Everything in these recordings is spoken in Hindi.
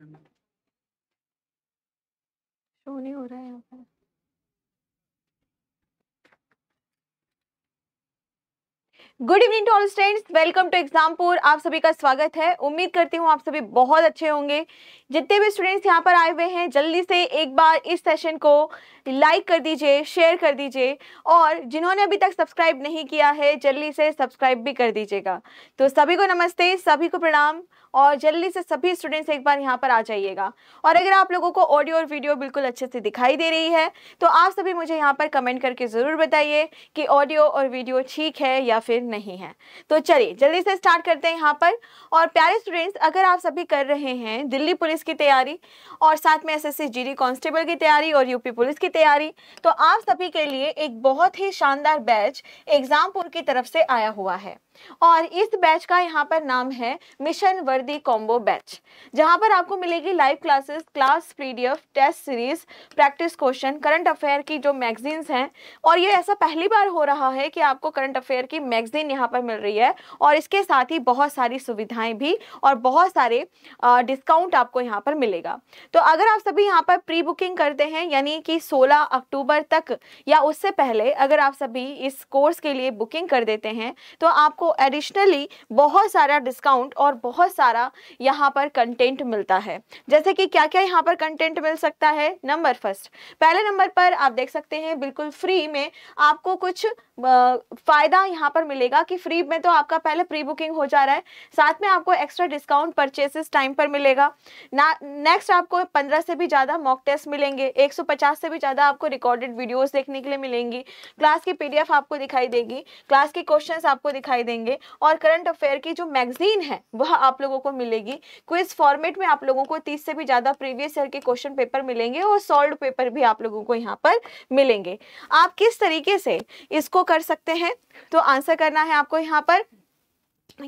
शो नहीं हो रहा है यहाँ पर good evening to all students welcome to Exampur आप सभी का स्वागत है उम्मीद करती हूँ आप सभी बहुत अच्छे होंगे जितने भी स्टूडेंट्स यहाँ पर आए हुए हैं जल्दी से एक बार इस सेशन को लाइक कर दीजिए शेयर कर दीजिए और जिन्होंने अभी तक सब्सक्राइब नहीं किया है जल्दी से सब्सक्राइब भी कर दीजिएगा तो सभी को नमस्ते सभी को प्रणाम और जल्दी से सभी स्टूडेंट्स एक बार यहाँ पर आ जाइएगा और अगर आप लोगों को ऑडियो और वीडियो बिल्कुल अच्छे से दिखाई दे रही है तो आप सभी मुझे यहाँ पर कमेंट करके ज़रूर बताइए कि ऑडियो और वीडियो ठीक है या फिर नहीं है तो चलिए जल्दी से स्टार्ट करते हैं यहाँ पर और प्यारे स्टूडेंट्स अगर आप सभी कर रहे हैं दिल्ली पुलिस की तैयारी और साथ में एस एस कांस्टेबल की तैयारी और यूपी पुलिस की तैयारी तो आप सभी के लिए एक बहुत ही शानदार बैच एग्ज़ामपुर की तरफ से आया हुआ है और इस बैच का यहाँ पर नाम है मिशन वर्दी कॉम्बो बैच जहाँ पर आपको मिलेगी live classes class PDF test series practice question current affair की जो मैगजीन्स हैं और ये ऐसा पहली बार हो रहा है कि आपको करंट अफेयर की मैगजीन यहाँ पर मिल रही है और इसके साथ ही बहुत सारी सुविधाएं भी और बहुत सारे डिस्काउंट आपको यहाँ पर मिलेगा तो अगर आप सभी यहाँ पर प्री बुकिंग करते हैं यानी कि सोलह अक्टूबर तक या उससे पहले अगर आप सभी इस कोर्स के लिए बुकिंग कर देते हैं तो आपको एडिशनली बहुत सारा डिस्काउंट और बहुत सारा यहाँ पर कंटेंट मिलता है जैसे कि क्या क्या यहाँ पर कंटेंट मिल सकता है नंबर फर्स्ट पहले नंबर पर आप देख सकते हैं बिल्कुल फ्री में आपको कुछ फ़ायदा यहाँ पर मिलेगा कि फ्री में तो आपका पहले प्री बुकिंग हो जा रहा है साथ में आपको एक्स्ट्रा डिस्काउंट परचेसेस टाइम पर मिलेगा ना नेक्स्ट आपको पंद्रह से भी ज़्यादा मॉक टेस्ट मिलेंगे 150 से भी ज़्यादा आपको रिकॉर्डेड वीडियोस देखने के लिए मिलेंगी क्लास की पीडीएफ आपको दिखाई देगी क्लास के क्वेश्चंस आपको दिखाई देगी देंगे और करंट अफेयर की जो मैगजीन है वह आप लोगों को मिलेगी क्विज फॉर्मेट में आप लोगों को तीस से भी ज़्यादा प्रीवियस ईयर के क्वेश्चन पेपर मिलेंगे और सॉल्व पेपर भी आप लोगों को यहाँ पर मिलेंगे आप किस तरीके से इसको कर सकते हैं तो आंसर करना है आपको यहाँ पर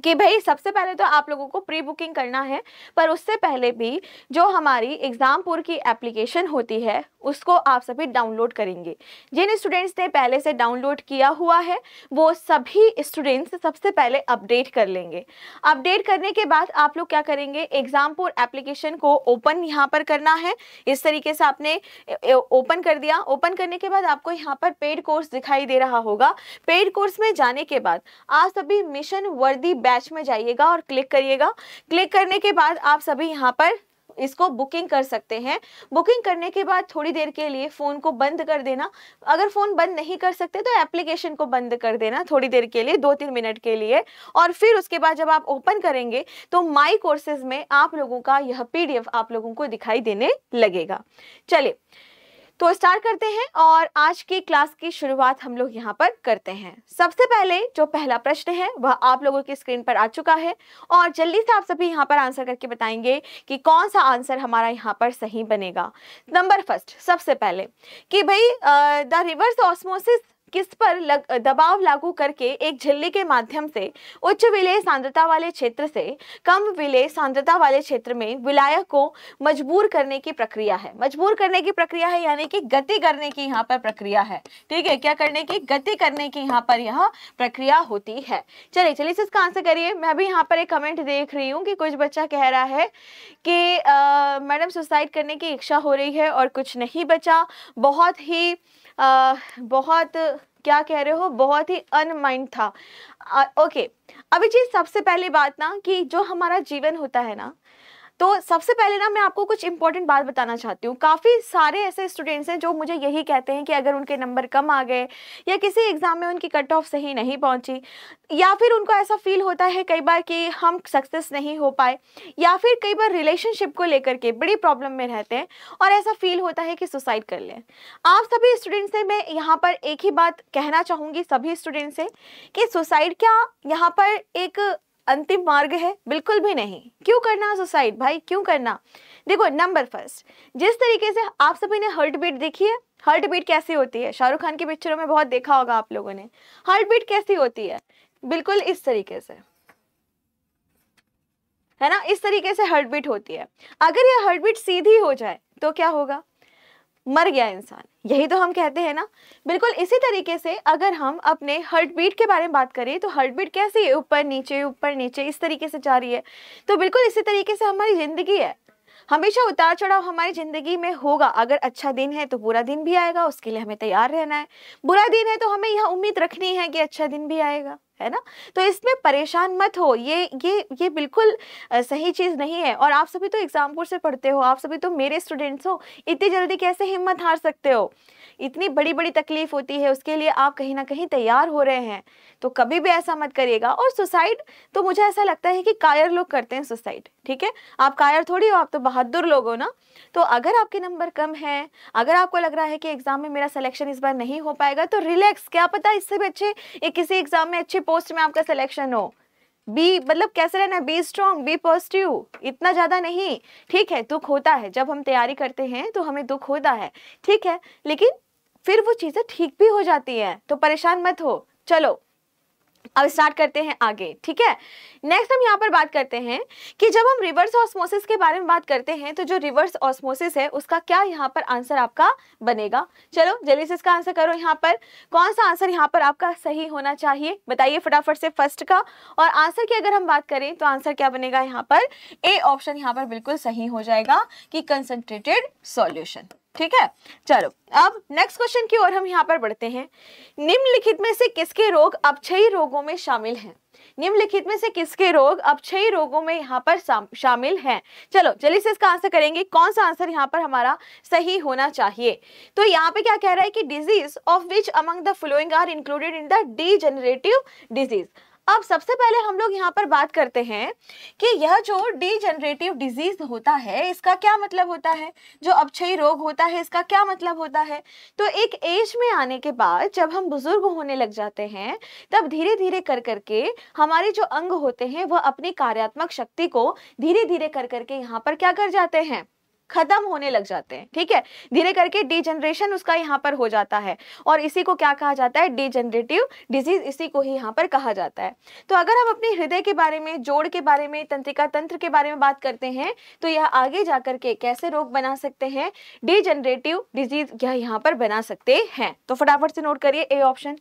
कि भाई सबसे पहले तो आप लोगों को प्री बुकिंग करना है पर उससे पहले भी जो हमारी एग्ज़ामपुर की एप्लीकेशन होती है उसको आप सभी डाउनलोड करेंगे जिन स्टूडेंट्स ने पहले से डाउनलोड किया हुआ है वो सभी स्टूडेंट्स सबसे पहले अपडेट कर लेंगे अपडेट करने के बाद आप लोग क्या करेंगे एग्ज़ामपुर एप्लीकेशन को ओपन यहाँ पर करना है इस तरीके से आपने ओपन कर दिया ओपन करने के बाद आपको यहाँ पर पेड कोर्स दिखाई दे रहा होगा पेड कोर्स में जाने के बाद आप सभी मिशन वर्दी बैच में जाइएगा और क्लिक करिएगा क्लिक करने के बाद आप सभी यहाँ पर इसको बुकिंग कर सकते हैं बुकिंग करने के बाद थोड़ी देर के लिए फ़ोन को बंद कर देना अगर फ़ोन बंद नहीं कर सकते तो एप्लीकेशन को बंद कर देना थोड़ी देर के लिए दो तीन मिनट के लिए और फिर उसके बाद जब आप ओपन करेंगे तो माई कोर्सेज में आप लोगों का यह पीडीएफ आप लोगों को दिखाई देने लगेगा चलिए तो स्टार्ट करते हैं और आज की क्लास की शुरुआत हम लोग यहाँ पर करते हैं सबसे पहले जो पहला प्रश्न है वह आप लोगों की स्क्रीन पर आ चुका है और जल्दी से आप सभी यहाँ पर आंसर करके बताएंगे कि कौन सा आंसर हमारा यहाँ पर सही बनेगा नंबर फर्स्ट सबसे पहले कि भाई द रिवर्स ऑस्मोसिस किस पर लग, दबाव लागू करके एक झिल्ली के माध्यम से उच्च विलय सांद्रता वाले क्षेत्र से कम विलय सांद्रता वाले क्षेत्र में विलायक को मजबूर करने की प्रक्रिया है मजबूर करने की प्रक्रिया है यानी कि गति करने की यहाँ पर प्रक्रिया है ठीक है क्या करने की गति करने की यहाँ पर यह प्रक्रिया होती है चलिए चलिए इसका आंसर करिए मैं भी यहाँ पर एक कमेंट देख रही हूँ कि कुछ बच्चा कह रहा है कि मैडम सुसाइड करने की इच्छा हो रही है और कुछ नहीं बचा बहुत ही बहुत क्या कह रहे हो बहुत ही अनमाइंड था आ, ओके अभी जी सबसे पहले बात ना कि जो हमारा जीवन होता है ना तो सबसे पहले ना मैं आपको कुछ इंपॉर्टेंट बात बताना चाहती हूँ काफ़ी सारे ऐसे स्टूडेंट्स हैं जो मुझे यही कहते हैं कि अगर उनके नंबर कम आ गए या किसी एग्ज़ाम में उनकी कट ऑफ सही नहीं पहुँची या फिर उनको ऐसा फील होता है कई बार कि हम सक्सेस नहीं हो पाए या फिर कई बार रिलेशनशिप को लेकर के बड़ी प्रॉब्लम में रहते हैं और ऐसा फील होता है कि सुसाइड कर लें आप सभी स्टूडेंट्स से मैं यहाँ पर एक ही बात कहना चाहूँगी सभी स्टूडेंट्स से कि सुसाइड क्या यहाँ पर एक अंतिम मार्ग है बिल्कुल भी नहीं क्यों करना सुसाइड भाई क्यों करना देखो नंबर फर्स्ट जिस तरीके से आप सभी ने हर्ट बीट देखी है हर्ट बीट कैसी होती है शाहरुख खान की पिक्चरों में बहुत देखा होगा आप लोगों ने हार्ट बीट कैसी होती है बिल्कुल इस तरीके से है ना इस तरीके से हर्ट बीट होती है अगर यह हर्ट बीट सीधी हो जाए तो क्या होगा मर गया इंसान यही तो हम कहते हैं ना बिल्कुल इसी तरीके से अगर हम अपने हर्ट बीट के बारे में बात करें तो हर्ट बीट कैसी है ऊपर नीचे ऊपर नीचे इस तरीके से जा रही है तो बिल्कुल इसी तरीके से हमारी ज़िंदगी है हमेशा उतार चढ़ाव हमारी ज़िंदगी में होगा अगर अच्छा दिन है तो बुरा दिन भी आएगा उसके लिए हमें तैयार रहना है बुरा दिन है तो हमें यह उम्मीद रखनी है कि अच्छा दिन भी आएगा है ना तो इसमें परेशान मत हो ये ये ये बिल्कुल सही चीज़ नहीं है और आप सभी तो एग्जामपुर से पढ़ते हो आप सभी तो मेरे स्टूडेंट्स हो इतनी जल्दी कैसे हिम्मत हार सकते हो इतनी बड़ी बड़ी तकलीफ होती है उसके लिए आप कहीं ना कहीं तैयार हो रहे हैं तो कभी भी ऐसा मत करिएगा और सुसाइड तो मुझे ऐसा लगता है कि कायर लोग करते हैं सुसाइड ठीक है आप कायर थोड़ी हो आप तो बहादुर लोग हो ना तो अगर आपके नंबर कम है अगर आपको लग रहा है कि एग्ज़ाम में मेरा सिलेक्शन इस बार नहीं हो पाएगा तो रिलैक्स क्या पता इससे भी अच्छे किसी एग्ज़ाम में अच्छे पोस्ट में आपका सिलेक्शन हो बी मतलब कैसे रहना है बी स्ट्रॉन्ग बी पॉजिटिव इतना ज़्यादा नहीं ठीक है दुख होता है जब हम तैयारी करते हैं तो हमें दुख होता है ठीक है लेकिन फिर वो चीज़ें ठीक भी हो जाती हैं तो परेशान मत हो चलो अब स्टार्ट करते हैं आगे ठीक है नेक्स्ट हम यहाँ पर बात करते हैं कि जब हम रिवर्स ऑस्मोसिस के बारे में बात करते हैं तो जो रिवर्स ऑस्मोसिस है उसका क्या यहाँ पर आंसर आपका बनेगा चलो जल्दी से इसका आंसर करो यहाँ पर कौन सा आंसर यहाँ पर आपका सही होना चाहिए बताइए फटाफट से फर्स्ट का और आंसर की अगर हम बात करें तो आंसर क्या बनेगा यहाँ पर ए ऑप्शन यहाँ पर बिल्कुल सही हो जाएगा कि कंसनट्रेटेड सोल्यूशन ठीक है चलो अब नेक्स्ट क्वेश्चन की ओर हम यहाँ पर बढ़ते हैं निम्नलिखित में से किसके रोग अपक्षयी रोगों में शामिल हैं निम्नलिखित में से किसके रोग अपक्षयी रोगों में यहाँ पर शामिल हैं चलो चलिए से इसका आंसर करेंगे कौन सा आंसर यहाँ पर हमारा सही होना चाहिए तो यहाँ पे क्या कह रहा है कि disease of which among the following are included in the D disease अब सबसे पहले हम लोग यहाँ पर बात करते हैं कि यह जो डीजनरेटिव डिजीज होता है इसका क्या मतलब होता है जो अपक्षयी रोग होता है इसका क्या मतलब होता है तो एक एज में आने के बाद जब हम बुजुर्ग होने लग जाते हैं तब धीरे धीरे कर करके हमारे जो अंग होते हैं वह अपनी कार्यात्मक शक्ति को धीरे धीरे कर करके यहाँ पर क्या कर जाते हैं खत्म होने लग जाते हैं ठीक है धीरे करके डिजेनरेशन उसका यहाँ पर हो जाता है और इसी को क्या कहा जाता है डिजेनरेटिव डिजीज इसी को ही यहाँ पर कहा जाता है तो अगर हम अपने हृदय के बारे में जोड़ के बारे में तंत्रिका तंत्र के बारे में बात करते हैं तो यह आगे जाकर के कैसे रोग बना सकते हैं डिजेनरेटिव डिजीज यह यहाँ पर बना सकते हैं तो फटाफट से नोट करिए ए ऑप्शन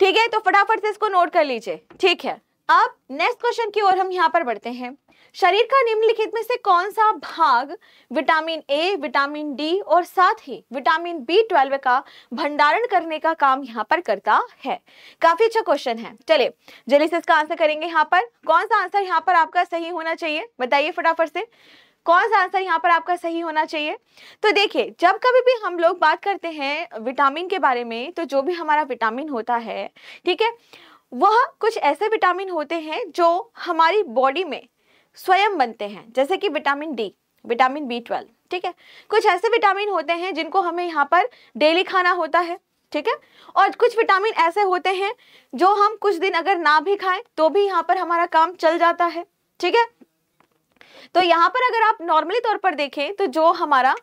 ठीक है तो फटाफट से इसको नोट कर लीजिए ठीक है अब नेक्स्ट क्वेश्चन की ओर हम यहाँ पर बढ़ते हैं शरीर का निम्नलिखित में से कौन सा भाग विटामिन ए विटामिन डी और साथ ही विटामिन बी ट्वेल्व का भंडारण करने का काम यहाँ पर करता है काफी अच्छा क्वेश्चन है चलिए जल्दी से इसका आंसर करेंगे यहाँ पर कौन सा आंसर यहाँ पर आपका सही होना चाहिए बताइए फटाफट से कौन सा आंसर यहाँ पर आपका सही होना चाहिए तो देखिए जब कभी भी हम लोग बात करते हैं विटामिन के बारे में तो जो भी हमारा विटामिन होता है ठीक है वह कुछ ऐसे विटामिन होते हैं जो हमारी बॉडी में स्वयं बनते हैं जैसे कि vitamin D vitamin B twelve ठीक है कुछ ऐसे विटामिन होते हैं जिनको हमें यहाँ पर डेली खाना होता है ठीक है और कुछ विटामिन ऐसे होते हैं जो हम कुछ दिन अगर ना भी खाएं तो भी यहाँ पर हमारा काम चल जाता है ठीक है तो यहाँ पर अगर आप नॉर्मली तौर पर देखें तो जो हमारा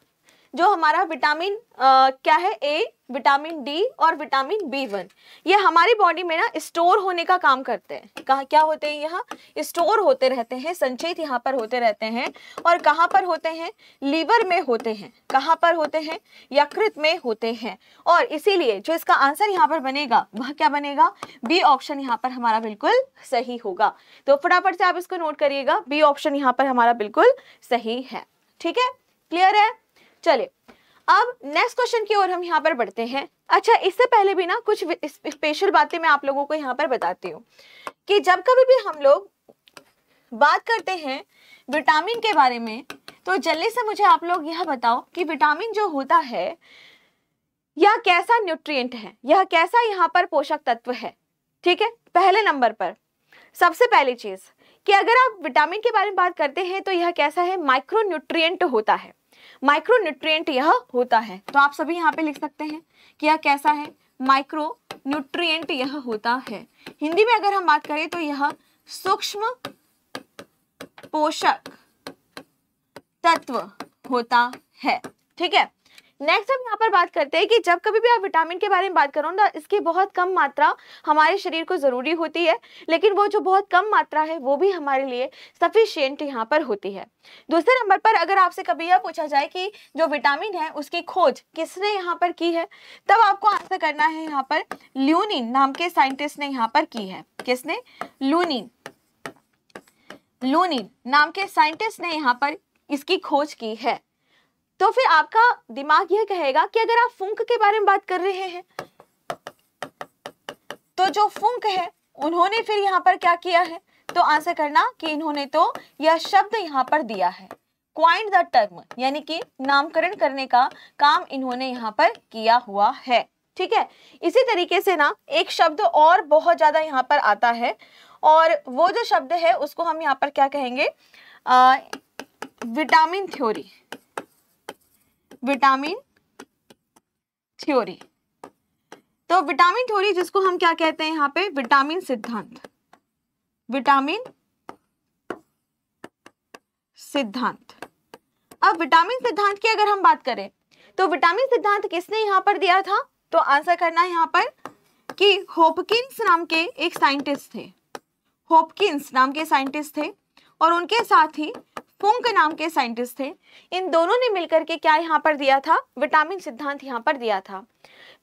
जो हमारा विटामिन आ, क्या है ए विटामिन डी और विटामिन बी वन ये हमारी बॉडी में ना स्टोर होने का काम करते हैं कहा क्या होते हैं यहाँ स्टोर होते रहते हैं संचयित यहाँ पर होते रहते हैं और कहाँ पर होते हैं लीवर में होते हैं कहाँ पर होते हैं यकृत में होते हैं और इसीलिए जो इसका आंसर यहाँ पर बनेगा वह क्या बनेगा बी ऑप्शन यहाँ पर हमारा बिल्कुल सही होगा तो फटाफट से आप इसको नोट करिएगा बी ऑप्शन यहाँ पर हमारा बिल्कुल सही है ठीक है क्लियर है चले अब नेक्स्ट क्वेश्चन की ओर हम यहाँ पर बढ़ते हैं अच्छा इससे पहले भी ना कुछ स्पेशल बातें मैं आप लोगों को यहाँ पर बताती हूँ कि जब कभी भी हम लोग बात करते हैं विटामिन के बारे में तो जल्दी से मुझे आप लोग यह बताओ कि विटामिन जो होता है यह कैसा न्यूट्रिएंट है यह कैसा यहाँ पर पोषक तत्व है ठीक है पहले नंबर पर सबसे पहली चीज़ कि अगर आप विटामिन के बारे में बात करते हैं तो यह कैसा है माइक्रो न्यूट्रिएंट होता है माइक्रो न्यूट्रिएंट यह होता है तो आप सभी यहाँ पे लिख सकते हैं कि यह कैसा है माइक्रो न्यूट्रिएंट यह होता है हिंदी में अगर हम बात करें तो यह सूक्ष्म पोषक तत्व होता है ठीक है नेक्स्ट हम यहाँ पर बात करते हैं कि जब कभी भी आप विटामिन के बारे में बात करो ना तो इसकी बहुत कम मात्रा हमारे शरीर को ज़रूरी होती है लेकिन वो जो बहुत कम मात्रा है वो भी हमारे लिए सफिशियंट यहाँ पर होती है दूसरे नंबर पर अगर आपसे कभी यह पूछा जाए कि जो विटामिन है उसकी खोज किसने यहाँ पर की है तब आपको आंसर करना है यहाँ पर ल्यूनिन नाम के साइंटिस्ट ने यहाँ पर की है किसने लूनिन लूनिन नाम के साइंटिस्ट ने यहाँ पर इसकी खोज की है तो फिर आपका दिमाग यह कहेगा कि अगर आप फुंक के बारे में बात कर रहे हैं तो जो फुंक है उन्होंने फिर यहाँ पर क्या किया है तो आंसर करना कि इन्होंने तो यह शब्द यहाँ पर दिया है क्वाइंट द टर्म यानी कि नामकरण करने का काम इन्होंने यहाँ पर किया हुआ है ठीक है इसी तरीके से ना एक शब्द और बहुत ज्यादा यहाँ पर आता है और वो जो शब्द है उसको हम यहाँ पर क्या कहेंगे आ, विटामिन थ्योरी विटामिन थ्योरी तो विटामिन थ्योरी जिसको हम क्या कहते हैं यहां पे विटामिन सिद्धांत विटामिन सिद्धांत अब विटामिन सिद्धांत की अगर हम बात करें तो विटामिन सिद्धांत किसने यहां पर दिया था तो आंसर करना यहां पर कि होपकिंस नाम के एक साइंटिस्ट थे होपकिंस नाम के साइंटिस्ट थे और उनके साथ ही कुंक नाम के साइंटिस्ट थे इन दोनों ने मिलकर के क्या यहाँ पर दिया था विटामिन सिद्धांत यहाँ पर दिया था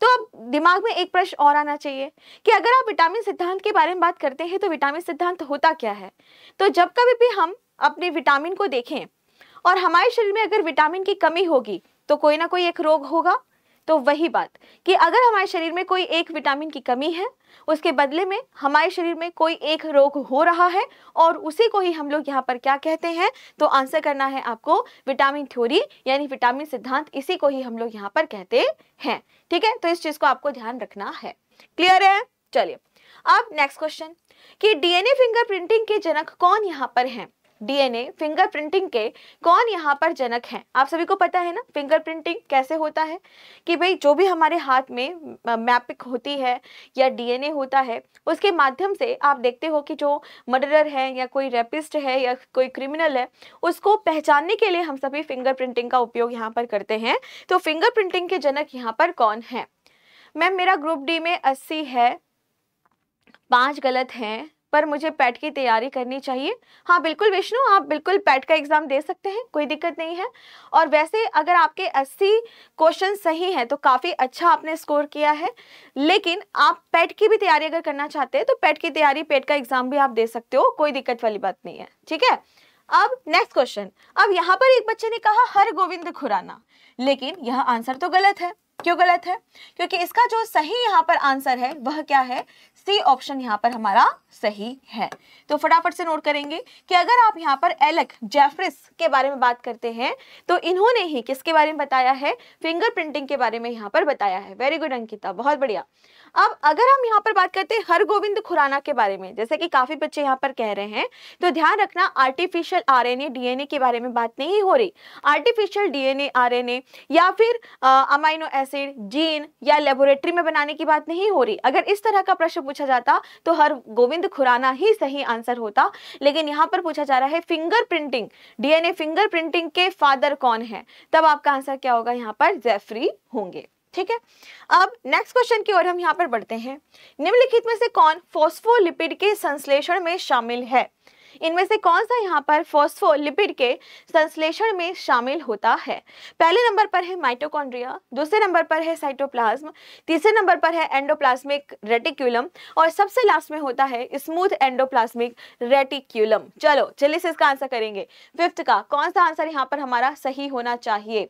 तो अब दिमाग में एक प्रश्न और आना चाहिए कि अगर आप विटामिन सिद्धांत के बारे में बात करते हैं तो विटामिन सिद्धांत होता क्या है तो जब कभी भी हम अपने विटामिन को देखें और हमारे शरीर में अगर विटामिन की कमी होगी तो कोई ना कोई एक रोग होगा तो वही बात कि अगर हमारे शरीर में कोई एक विटामिन की कमी है उसके बदले में हमारे शरीर में कोई एक रोग हो रहा है और उसी को ही हम लोग यहाँ पर क्या कहते हैं तो आंसर करना है आपको विटामिन थ्योरी यानी विटामिन सिद्धांत इसी को ही हम लोग यहाँ पर कहते हैं ठीक है तो इस चीज़ को आपको ध्यान रखना है क्लियर है चलिए अब नेक्स्ट क्वेश्चन कि डीएनए फिंगरप्रिंटिंग के जनक कौन यहाँ पर हैं डीएनए फिंगरप्रिंटिंग के कौन यहाँ पर जनक हैं आप सभी को पता है ना फिंगरप्रिंटिंग कैसे होता है कि भाई जो भी हमारे हाथ में मैपिक होती है या डीएनए होता है उसके माध्यम से आप देखते हो कि जो मर्डरर है या कोई रेपिस्ट है या कोई क्रिमिनल है उसको पहचानने के लिए हम सभी फिंगरप्रिंटिंग का उपयोग यहाँ पर करते हैं तो फिंगरप्रिंटिंग के जनक यहाँ पर कौन है मैम मेरा ग्रुप डी में अस्सी है पाँच गलत हैं पर मुझे पैट की तैयारी करनी चाहिए हाँ बिल्कुल विष्णु आप बिल्कुल पैट का एग्ज़ाम दे सकते हैं कोई दिक्कत नहीं है और वैसे अगर आपके 80 क्वेश्चन सही हैं तो काफ़ी अच्छा आपने स्कोर किया है लेकिन आप पैट की भी तैयारी अगर करना चाहते हैं तो पैट की तैयारी पेट का एग्ज़ाम भी आप दे सकते हो कोई दिक्कत वाली बात नहीं है ठीक है अब नेक्स्ट क्वेश्चन अब यहाँ पर एक बच्चे ने कहा हर गोविंद खुराना लेकिन यह आंसर तो गलत है क्यों गलत है क्योंकि इसका जो सही यहाँ पर आंसर है वह क्या है सी ऑप्शन यहाँ पर हमारा सही है तो फटाफट से नोट करेंगे कि अगर आप यहाँ पर एलेक जेफ्रिस के बारे में बात करते हैं तो इन्होंने ही किसके बारे में बताया है फिंगर प्रिंटिंग के बारे में यहाँ पर बताया है वेरी गुड अंकिता बहुत बढ़िया अब अगर हम यहाँ पर बात करते हैं हरगोविंद खुराना के बारे में जैसे कि काफी बच्चे यहाँ पर कह रहे हैं तो ध्यान रखना आर्टिफिशियल आर एन के बारे में बात नहीं हो रही आर्टिफिशियल डी एन या फिर अमाइनो एस एसिड जीन या लेबोरेटरी में बनाने की बात नहीं हो रही अगर इस तरह का प्रश्न पूछा जाता तो हर गोविंद खुराना ही सही आंसर होता लेकिन यहाँ पर पूछा जा रहा है finger printing DNA finger printing के फादर कौन है तब आपका आंसर क्या होगा यहाँ पर जेफरी होंगे ठीक है अब नेक्स्ट क्वेश्चन की ओर हम यहाँ पर बढ़ते हैं निम्नलिखित में से कौन फोस्फोलिपिड के संश्लेषण में शामिल है इनमें से कौन सा यहाँ पर फॉस्फोलिपिड के संश्लेषण में शामिल होता है पहले नंबर पर है माइटोकॉन्ड्रिया दूसरे नंबर पर है साइटोप्लाज्म तीसरे नंबर पर है एंडोप्लाज्मिक रेटिक्यूलम और सबसे लास्ट में होता है स्मूथ एंडोप्लाज्मिक रेटिक्यूलम चलो चलिए इसका आंसर करेंगे फिफ्थ का कौन सा आंसर यहाँ पर हमारा सही होना चाहिए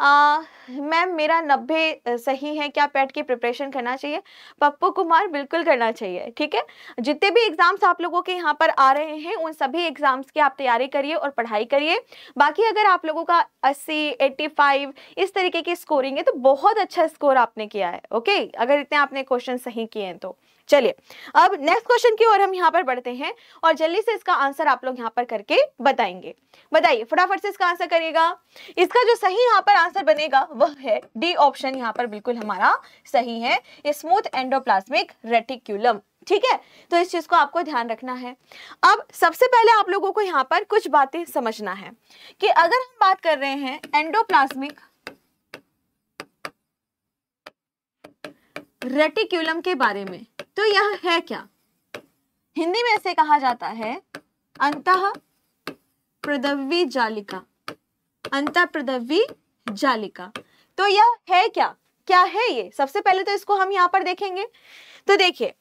मैम मेरा नब्बे सही है क्या पैट की प्रिपरेशन करना चाहिए पप्पू कुमार बिल्कुल करना चाहिए ठीक है जितने भी एग्ज़ाम्स आप लोगों के यहाँ पर आ रहे हैं उन सभी एग्ज़ाम्स की आप तैयारी करिए और पढ़ाई करिए बाकी अगर आप लोगों का अस्सी एट्टी फाइव इस तरीके की स्कोरिंग है तो बहुत अच्छा स्कोर आपने किया है ओके अगर इतने आपने क्वेश्चन सही किए हैं तो चलिए अब नेक्स्ट क्वेश्चन की ओर हम यहाँ पर बढ़ते हैं और जल्दी से इसका आंसर आप लोग यहाँ पर करके बताएंगे बताइए फटाफट से इसका आंसर करिएगा इसका जो सही यहाँ पर आंसर बनेगा वह है डी ऑप्शन यहाँ पर बिल्कुल हमारा सही है स्मूथ एंडोप्लाज्मिक रेटिक्यूलम ठीक है तो इस चीज को आपको ध्यान रखना है अब सबसे पहले आप लोगों को यहाँ पर कुछ बातें समझना है कि अगर हम बात कर रहे हैं एंडोप्लाज्मिक रेटिक्यूलम के बारे में तो यह है क्या हिंदी में इसे कहा जाता है अंत प्रदवी जालिका अंत प्रदवी जालिका तो यह है क्या क्या है ये सबसे पहले तो इसको हम यहाँ पर देखेंगे तो देखिए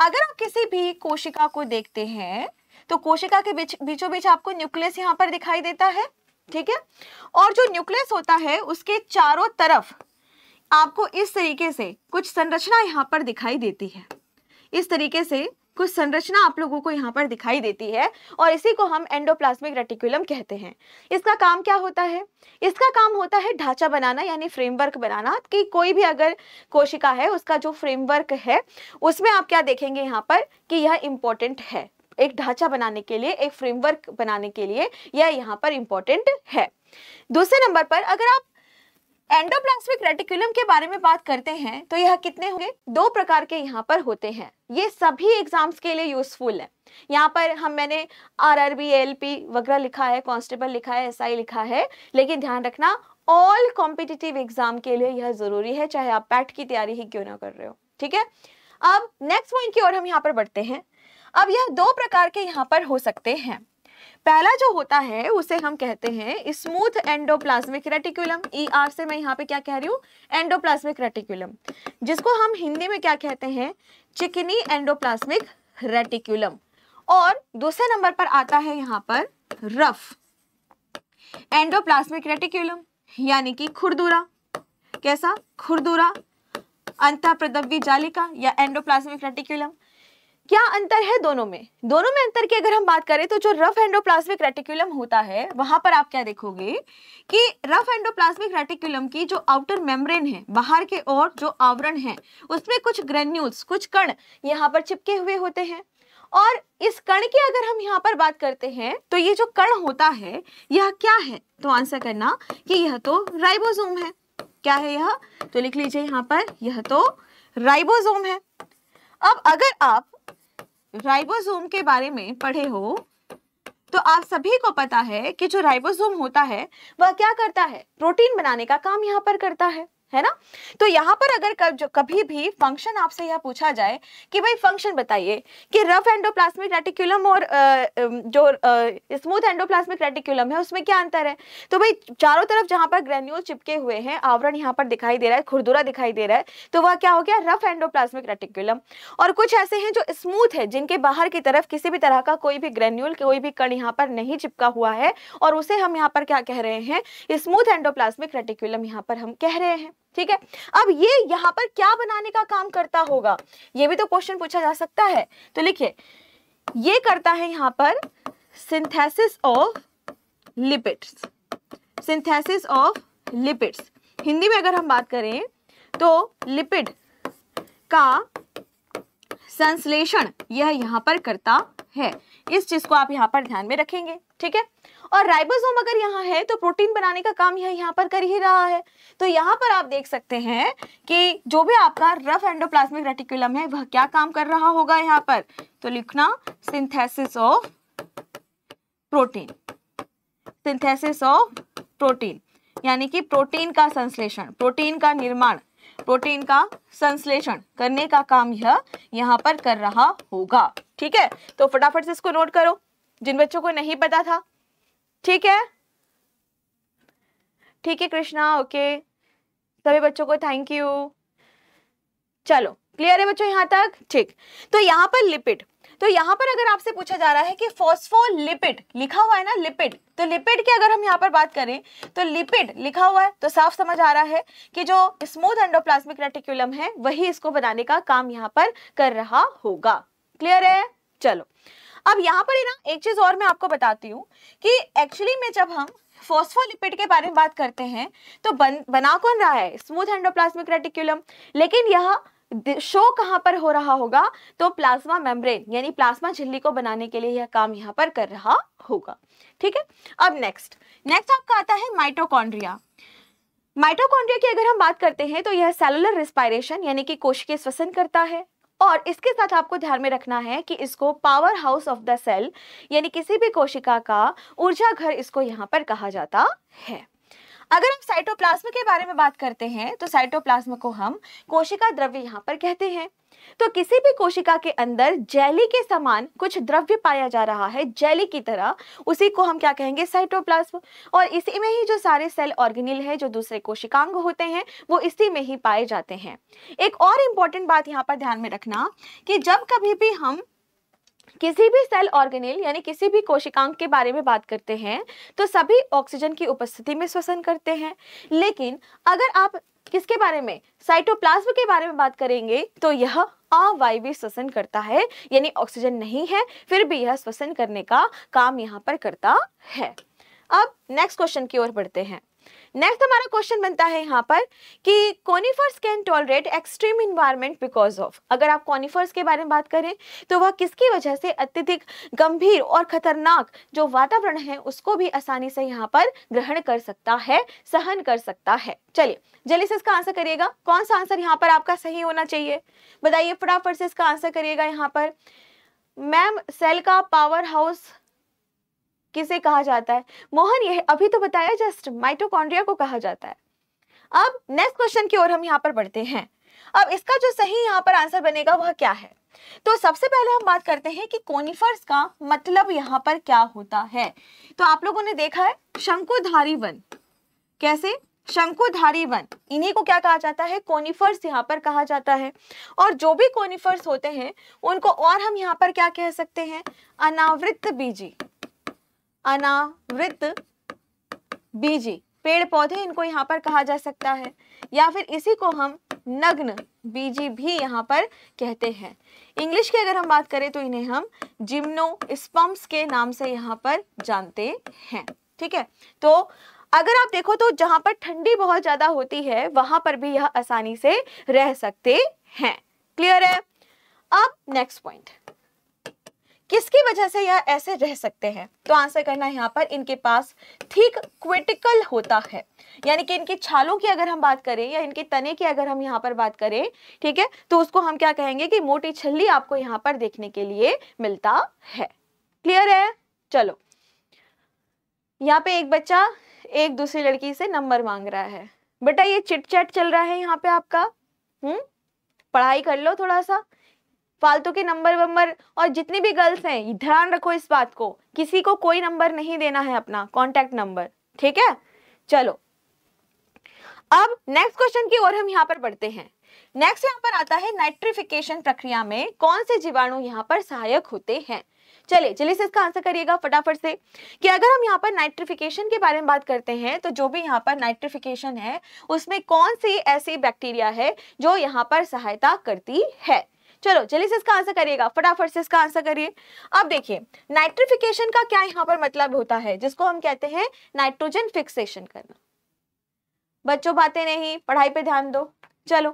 अगर आप किसी भी कोशिका को देखते हैं तो कोशिका के बीच बीचों बीच आपको न्यूक्लियस यहाँ पर दिखाई देता है ठीक है और जो न्यूक्लियस होता है उसके चारों तरफ आपको इस तरीके से कुछ संरचना यहाँ पर दिखाई देती है इस तरीके से कुछ संरचना आप लोगों को यहाँ पर दिखाई देती है और इसी को हम एंडोप्लाज्मिक रेटिकुलम कहते हैं इसका काम क्या होता है इसका काम होता है ढांचा बनाना यानी फ्रेमवर्क बनाना कि कोई भी अगर कोशिका है उसका जो फ्रेमवर्क है उसमें आप क्या देखेंगे यहाँ पर कि यह इम्पोर्टेंट है एक ढांचा बनाने के लिए एक फ्रेमवर्क बनाने के लिए यह यहाँ पर इम्पोर्टेंट है दूसरे नंबर पर अगर आप एंडोप्लास्मिक रेटिकुलम के बारे में बात करते हैं तो यह कितने होंगे दो प्रकार के यहाँ पर होते हैं ये सभी एग्जाम्स के लिए यूजफुल है यहाँ पर हम मैंने R R B L P वगैरह लिखा है कॉन्स्टेबल लिखा है एस SI लिखा है लेकिन ध्यान रखना ऑल कॉम्पिटिटिव एग्जाम के लिए यह जरूरी है चाहे आप पैट की तैयारी ही क्यों ना कर रहे हो ठीक है अब नेक्स्ट पॉइंट की ओर हम यहाँ पर बढ़ते हैं अब यह दो प्रकार के यहाँ पर हो सकते हैं पहला जो होता है उसे हम कहते हैं smooth endoplasmic reticulum E e R से मैं यहाँ पे क्या कह रही हूँ एंडोप्लाज्मिक रेटिकुलम जिसको हम हिंदी में क्या कहते हैं चिकनी एंडोप्लाज्मिक रेटिकुलम और दूसरे नंबर पर आता है यहाँ पर रफ एंडोप्लाज्मिक रेटिकुलम यानी कि खुरदुरा कैसा खुरदुरा अंतः प्रदव्य जालिका या एंडोप्लाज्मिक रेटिकुलम क्या अंतर है दोनों में दोनों में अंतर की अगर हम बात करें तो जो रफ एंडोप्लाज्मिक रेटिकुलम होता है वहां पर आप क्या देखोगे कि रफ एंडोप्लाज्मिक रेटिकुलम की जो आउटर मेम्ब्रेन है बाहर के और जो आवरण है उसमें कुछ ग्रेन्यूल्स कुछ कण यहाँ पर चिपके हुए होते हैं और इस कण की अगर हम यहाँ पर बात करते हैं तो ये जो कण होता है यह क्या है तो आंसर करना कि यह तो राइबोसोम है क्या है यह तो लिख लीजिए यहाँ पर यह तो राइबोसोम है अब अगर आप राइबोसोम के बारे में पढ़े हो तो आप सभी को पता है कि जो राइबोसोम होता है वह क्या करता है प्रोटीन बनाने का काम यहाँ पर करता है है ना तो यहाँ पर अगर कब, कभी भी फंक्शन आपसे यह पूछा जाए कि भाई फंक्शन बताइए कि रफ एंडोप्लास्मिक रेटिकुलम और आ, जो स्मूथ एंडोप्लास्मिक रेटिकुलम है उसमें क्या अंतर है तो भाई चारों तरफ जहाँ पर ग्रेन्यूल चिपके हुए हैं आवरण यहाँ पर दिखाई दे रहा है खुरदुरा दिखाई दे रहा है तो वह क्या हो गया रफ एंडोप्लास्मिक रेटिकुलम और कुछ ऐसे हैं जो स्मूथ है जिनके बाहर की तरफ किसी भी तरह का कोई भी ग्रेन्यूल कोई भी कण यहाँ पर नहीं चिपका हुआ है और उसे हम यहाँ पर क्या कह रहे हैं स्मूथ एंडोप्लास्मिक रेटिकुलम यहाँ पर हम कह रहे हैं ठीक है अब ये यहाँ पर क्या बनाने का काम करता होगा ये भी तो क्वेश्चन पूछा जा सकता है तो लिखिए ये करता है यहाँ पर synthesis of lipids synthesis of lipids Hindi में अगर हम बात करें तो लिपिड का संश्लेषण यह यहाँ पर करता है इस चीज को आप यहाँ पर ध्यान में रखेंगे ठीक है और राइबोसोम अगर यहाँ है तो प्रोटीन बनाने का काम यह यहाँ पर कर ही रहा है तो यहाँ पर आप देख सकते हैं कि जो भी आपका रफ एंडोप्लाज्मिक रेटिकुलम है वह क्या काम कर रहा होगा यहाँ पर तो लिखना synthesis of protein synthesis of protein यानी कि प्रोटीन का संश्लेषण प्रोटीन का निर्माण प्रोटीन का संश्लेषण करने का काम यह यहाँ पर कर रहा होगा ठीक है तो फटाफट से इसको नोट करो जिन बच्चों को नहीं पता था ठीक है ठीक है कृष्णा ओके सभी बच्चों को थैंक यू चलो क्लियर है बच्चों यहाँ तक ठीक तो यहाँ पर लिपिड तो यहाँ पर अगर आपसे पूछा जा रहा है कि फॉस्फोलिपिड लिखा हुआ है ना लिपिड तो लिपिड की अगर हम यहाँ पर बात करें तो लिपिड लिखा हुआ है तो साफ समझ आ रहा है कि जो स्मूथ एंडोप्लाज्मिक रेटिकुलम है वही इसको बनाने का काम यहाँ पर कर रहा होगा क्लियर है चलो अब यहाँ पर ही ना एक चीज़ और मैं आपको बताती हूँ कि एक्चुअली में जब हम फॉस्फोलिपिड के बारे में बात करते हैं तो बन बना कौन रहा है स्मूथ एंडोप्लाज्मिक रेटिक्यूलम लेकिन यह शो कहाँ पर हो रहा होगा तो प्लाज्मा मेम्ब्रेन यानी प्लाज्मा झिल्ली को बनाने के लिए यह काम यहाँ पर कर रहा होगा ठीक है अब नेक्स्ट नेक्स्ट आपका आता है माइटोकॉन्ड्रिया माइटोकॉन्ड्रिया की अगर हम बात करते हैं तो यह सेलुलर रिस्पायरेशन यानी कि कोशिकीय श्वसन करता है और इसके साथ आपको ध्यान में रखना है कि इसको power house of the cell यानी किसी भी कोशिका का ऊर्जा घर इसको यहाँ पर कहा जाता है अगर हम साइटोप्लाज्म के बारे में बात करते हैं तो साइटोप्लाज्म को हम कोशिका द्रव्य यहाँ पर कहते हैं तो किसी भी कोशिका के अंदर जेली के समान कुछ द्रव्य पाया जा रहा है जेली की तरह उसी को हम क्या कहेंगे साइटोप्लाज्म और इसी में ही जो सारे सेल ऑर्गेनिल है जो दूसरे कोशिकांग होते हैं वो इसी में ही पाए जाते हैं एक और इंपॉर्टेंट बात यहाँ पर ध्यान में रखना कि जब कभी भी हम किसी भी सेल ऑर्गेनेल यानी किसी भी कोशिकांग के बारे में बात करते हैं तो सभी ऑक्सीजन की उपस्थिति में श्वसन करते हैं लेकिन अगर आप किसके बारे में साइटोप्लाज्म के बारे में बात करेंगे तो यह अवायवी श्वसन करता है यानी ऑक्सीजन नहीं है फिर भी यह श्वसन करने का काम यहाँ पर करता है अब नेक्स्ट क्वेश्चन की ओर बढ़ते हैं नेक्स्ट हमारा क्वेश्चन बनता है यहाँ पर कि conifers can tolerate extreme environment because of अगर आप कॉनिफर्स के बारे में बात करें तो वह किसकी वजह से अत्यधिक गंभीर और खतरनाक जो वातावरण है उसको भी आसानी से यहाँ पर ग्रहण कर सकता है सहन कर सकता है चलिए जल्दी से इसका आंसर करिएगा कौन सा आंसर यहाँ पर आपका सही होना चाहिए बताइए फटाफट से इसका आंसर करिएगा यहाँ पर मैम सेल का पावर हाउस किसे कहा जाता है मोहन यह अभी तो बताया जस्ट माइटोकॉन्ड्रिया को कहा जाता है अब नेक्स्ट क्वेश्चन की ओर हम यहाँ पर बढ़ते हैं अब इसका जो सही यहाँ पर आंसर बनेगा वह क्या है तो सबसे पहले हम बात करते हैं कि कोनिफर्स का मतलब यहाँ पर क्या होता है तो आप लोगों ने देखा है शंकुधारी वन कैसे शंकुधारी वन इन्हीं को क्या कहा जाता है कोनिफर्स यहाँ पर कहा जाता है और जो भी कोनिफर्स होते हैं उनको और हम यहाँ पर क्या कह सकते हैं अनावृत बीजी अनावृत बीजी पेड़ पौधे इनको यहाँ पर कहा जा सकता है या फिर इसी को हम नग्न बीजी भी यहाँ पर कहते हैं इंग्लिश की अगर हम बात करें तो इन्हें हम जिम्नो स्पम्स के नाम से यहाँ पर जानते हैं ठीक है तो अगर आप देखो तो जहां पर ठंडी बहुत ज़्यादा होती है वहां पर भी यह आसानी से रह सकते हैं क्लियर है अब नेक्स्ट पॉइंट किसकी वजह से यह ऐसे रह सकते हैं तो आंसर करना यहाँ पर इनके पास थिक क्विटिकल होता है यानी कि इनकी छालों की अगर हम बात करें या इनके तने की अगर हम यहाँ पर बात करें ठीक है तो उसको हम क्या कहेंगे कि मोटी छल्ली आपको यहाँ पर देखने के लिए मिलता है क्लियर है चलो यहाँ पे एक बच्चा एक दूसरी लड़की से नंबर मांग रहा है बेटा ये चिट चैट चल रहा है यहाँ पे आपका हम्म पढ़ाई कर लो थोड़ा सा फालतू के नंबर वंबर और जितनी भी गर्ल्स हैं ध्यान रखो इस बात को किसी को कोई नंबर नहीं देना है अपना कॉन्टेक्ट नंबर ठीक है चलो अब नेक्स्ट क्वेश्चन की ओर हम यहाँ पर पढ़ते हैं नेक्स्ट यहाँ पर आता है नाइट्रिफिकेशन प्रक्रिया में कौन से जीवाणु यहाँ पर सहायक होते हैं चलिए चलिए से इसका आंसर करिएगा फटाफट से कि अगर हम यहाँ पर नाइट्रिफिकेशन के बारे में बात करते हैं तो जो भी यहाँ पर नाइट्रिफिकेशन है उसमें कौन सी ऐसी बैक्टीरिया है जो यहाँ पर सहायता करती है चलो जल्दी से इसका आंसर करिएगा फटाफट से इसका आंसर करिए अब देखिए नाइट्रिफिकेशन का क्या यहाँ पर मतलब होता है जिसको हम कहते हैं नाइट्रोजन फिक्सेशन करना बच्चों बातें नहीं पढ़ाई पे ध्यान दो चलो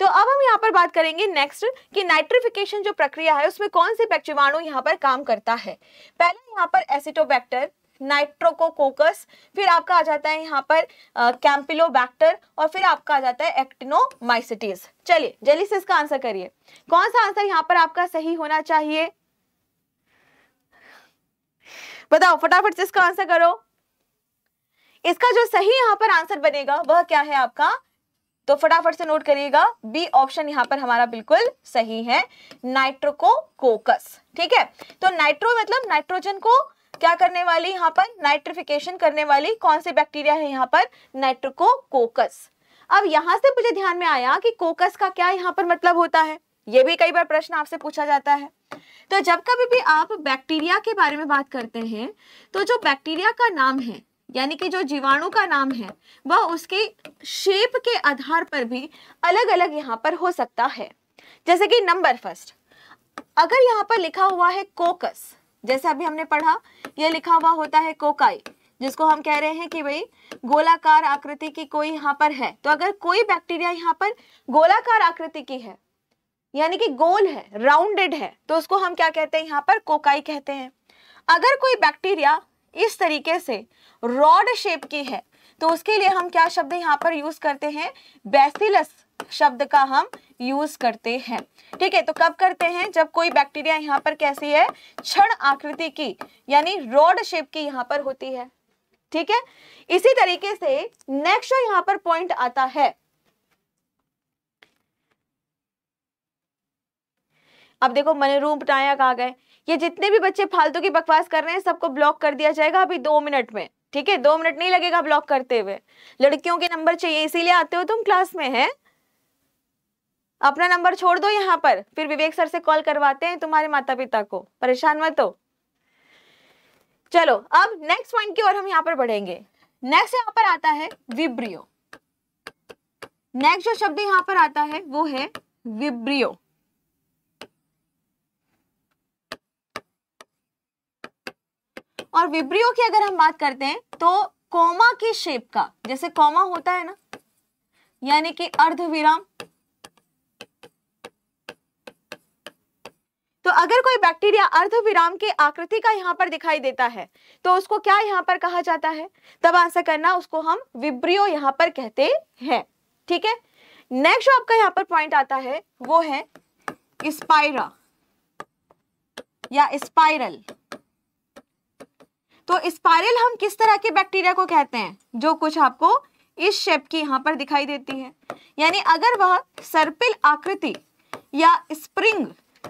तो अब हम यहाँ पर बात करेंगे नेक्स्ट कि नाइट्रिफिकेशन जो प्रक्रिया है उसमें कौन से बैक्टीवाणु यहाँ पर काम करता है पहले यहाँ पर एसिटोबैक्टर नाइट्रोकोकोकस फिर आपका आ जाता है यहाँ पर कैम्पिलोबैक्टर और फिर आपका आ जाता है एक्टिनोमाइसिटीज चलिए जल्दी से इसका आंसर करिए कौन सा आंसर यहाँ पर आपका सही होना चाहिए बताओ फटाफट से इसका आंसर करो इसका जो सही यहाँ पर आंसर बनेगा वह क्या है आपका तो फटाफट से नोट करिएगा बी ऑप्शन यहाँ पर हमारा बिल्कुल सही है नाइट्रोकोकोकस ठीक है तो नाइट्रो मतलब नाइट्रोजन को क्या करने वाली यहाँ पर नाइट्रिफिकेशन करने वाली कौन से बैक्टीरिया है यहाँ पर नाइट्रोकोकोकस अब यहाँ से मुझे ध्यान में आया कि कोकस का क्या यहाँ पर मतलब होता है ये भी कई बार प्रश्न आपसे पूछा जाता है तो जब कभी भी आप बैक्टीरिया के बारे में बात करते हैं तो जो बैक्टीरिया का नाम है यानी कि जो जीवाणु का नाम है वह उसके शेप के आधार पर भी अलग अलग यहाँ पर हो सकता है जैसे कि नंबर फर्स्ट अगर यहाँ पर लिखा हुआ है कोकस जैसे अभी हमने पढ़ा यह लिखा हुआ होता है कोकाई जिसको हम कह रहे हैं कि भाई गोलाकार आकृति की कोई यहाँ पर है तो अगर कोई बैक्टीरिया यहाँ पर गोलाकार आकृति की है यानी कि गोल है राउंडेड है तो उसको हम क्या कहते हैं यहाँ पर कोकाई कहते हैं अगर कोई बैक्टीरिया इस तरीके से रॉड शेप की है तो उसके लिए हम क्या शब्द यहाँ पर यूज करते हैं बेसिलस शब्द का हम यूज करते हैं ठीक है तो कब करते हैं जब कोई बैक्टीरिया यहाँ पर कैसी है क्षण आकृति की यानी रोड शेप की यहाँ पर होती है ठीक है इसी तरीके से नेक्स्ट यहाँ पर पॉइंट आता है अब देखो मनरूम टाया आ गए ये जितने भी बच्चे फालतू की बकवास कर रहे हैं सबको ब्लॉक कर दिया जाएगा अभी दो मिनट में ठीक है दो मिनट नहीं लगेगा ब्लॉक करते हुए लड़कियों के नंबर चाहिए इसीलिए आते हो तुम क्लास में है अपना नंबर छोड़ दो यहाँ पर फिर विवेक सर से कॉल करवाते हैं तुम्हारे माता पिता को परेशान मत हो चलो अब नेक्स्ट पॉइंट की ओर हम यहाँ पर बढ़ेंगे नेक्स्ट यहाँ पर आता है विब्रियो नेक्स्ट जो शब्द यहाँ पर आता है वो है विब्रियो और विब्रियो की अगर हम बात करते हैं तो कोमा की शेप का जैसे कोमा होता है ना यानी कि अर्धविराम तो अगर कोई बैक्टीरिया अर्धविराम के आकृति का यहाँ पर दिखाई देता है तो उसको क्या यहाँ पर कहा जाता है तब आंसर करना उसको हम विब्रियो यहाँ पर कहते हैं ठीक है नेक्स्ट जो आपका यहाँ पर पॉइंट आता है वो है स्पाइरा या स्पाइरल तो स्पाइरल हम किस तरह के बैक्टीरिया को कहते हैं जो कुछ आपको इस शेप की यहाँ पर दिखाई देती है यानी अगर वह सर्पिल आकृति या स्प्रिंग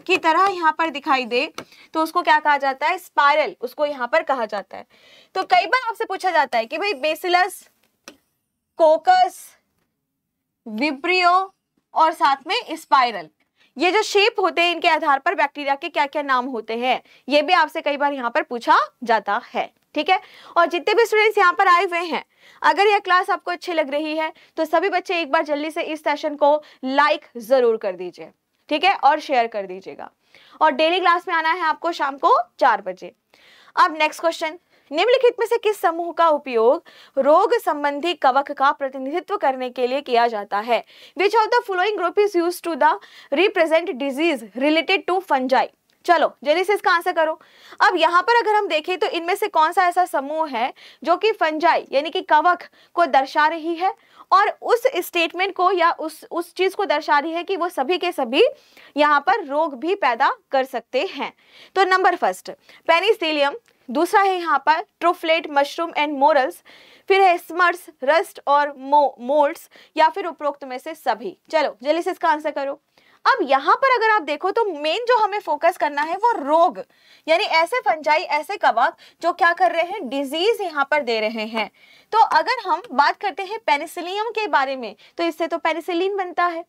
की तरह यहाँ पर दिखाई दे तो उसको क्या कहा जाता है स्पायरल उसको यहाँ पर कहा जाता है तो कई बार आपसे पूछा जाता है कि भाई बेसिलस कोकस विप्रियो और साथ में स्पायरल ये जो शेप होते हैं इनके आधार पर बैक्टीरिया के क्या क्या नाम होते हैं ये भी आपसे कई बार यहाँ पर पूछा जाता है ठीक है और जितने भी स्टूडेंट्स यहाँ पर आए हुए हैं अगर यह क्लास आपको अच्छी लग रही है तो सभी बच्चे एक बार जल्दी से इस सेशन को लाइक जरूर कर दीजिए ठीक है और शेयर कर दीजिएगा और डेली क्लास में आना है आपको शाम को चार बजे अब नेक्स्ट क्वेश्चन निम्नलिखित में से किस समूह का उपयोग रोग संबंधी कवक का प्रतिनिधित्व करने के लिए किया जाता है which of the following group is use to the represent disease related to fungi चलो जल्दी से इसका आंसर करो अब यहाँ पर अगर हम देखें तो इनमें से कौन सा ऐसा समूह है जो कि फंजाई यानी कि कवक को दर्शा रही है और उस स्टेटमेंट को या उस उस चीज़ को दर्शा रही है कि वो सभी के सभी यहाँ पर रोग भी पैदा कर सकते हैं तो नंबर फर्स्ट पेनिसिलियम दूसरा है यहाँ पर ट्रोफ्लेट मशरूम एंड मोरल्स फिर है स्मर्स रस्ट और मो मोल्ड्स या फिर उपरोक्त में से सभी चलो जल्दी से इसका आंसर करो अब यहाँ पर अगर आप देखो तो मेन जो हमें फोकस करना है वो रोग यानी ऐसे फंजाई ऐसे कवक जो क्या कर रहे हैं डिजीज यहाँ पर दे रहे हैं तो अगर हम बात करते हैं पेनिसिलियम के बारे में तो इससे तो पेनिसिलिन बनता है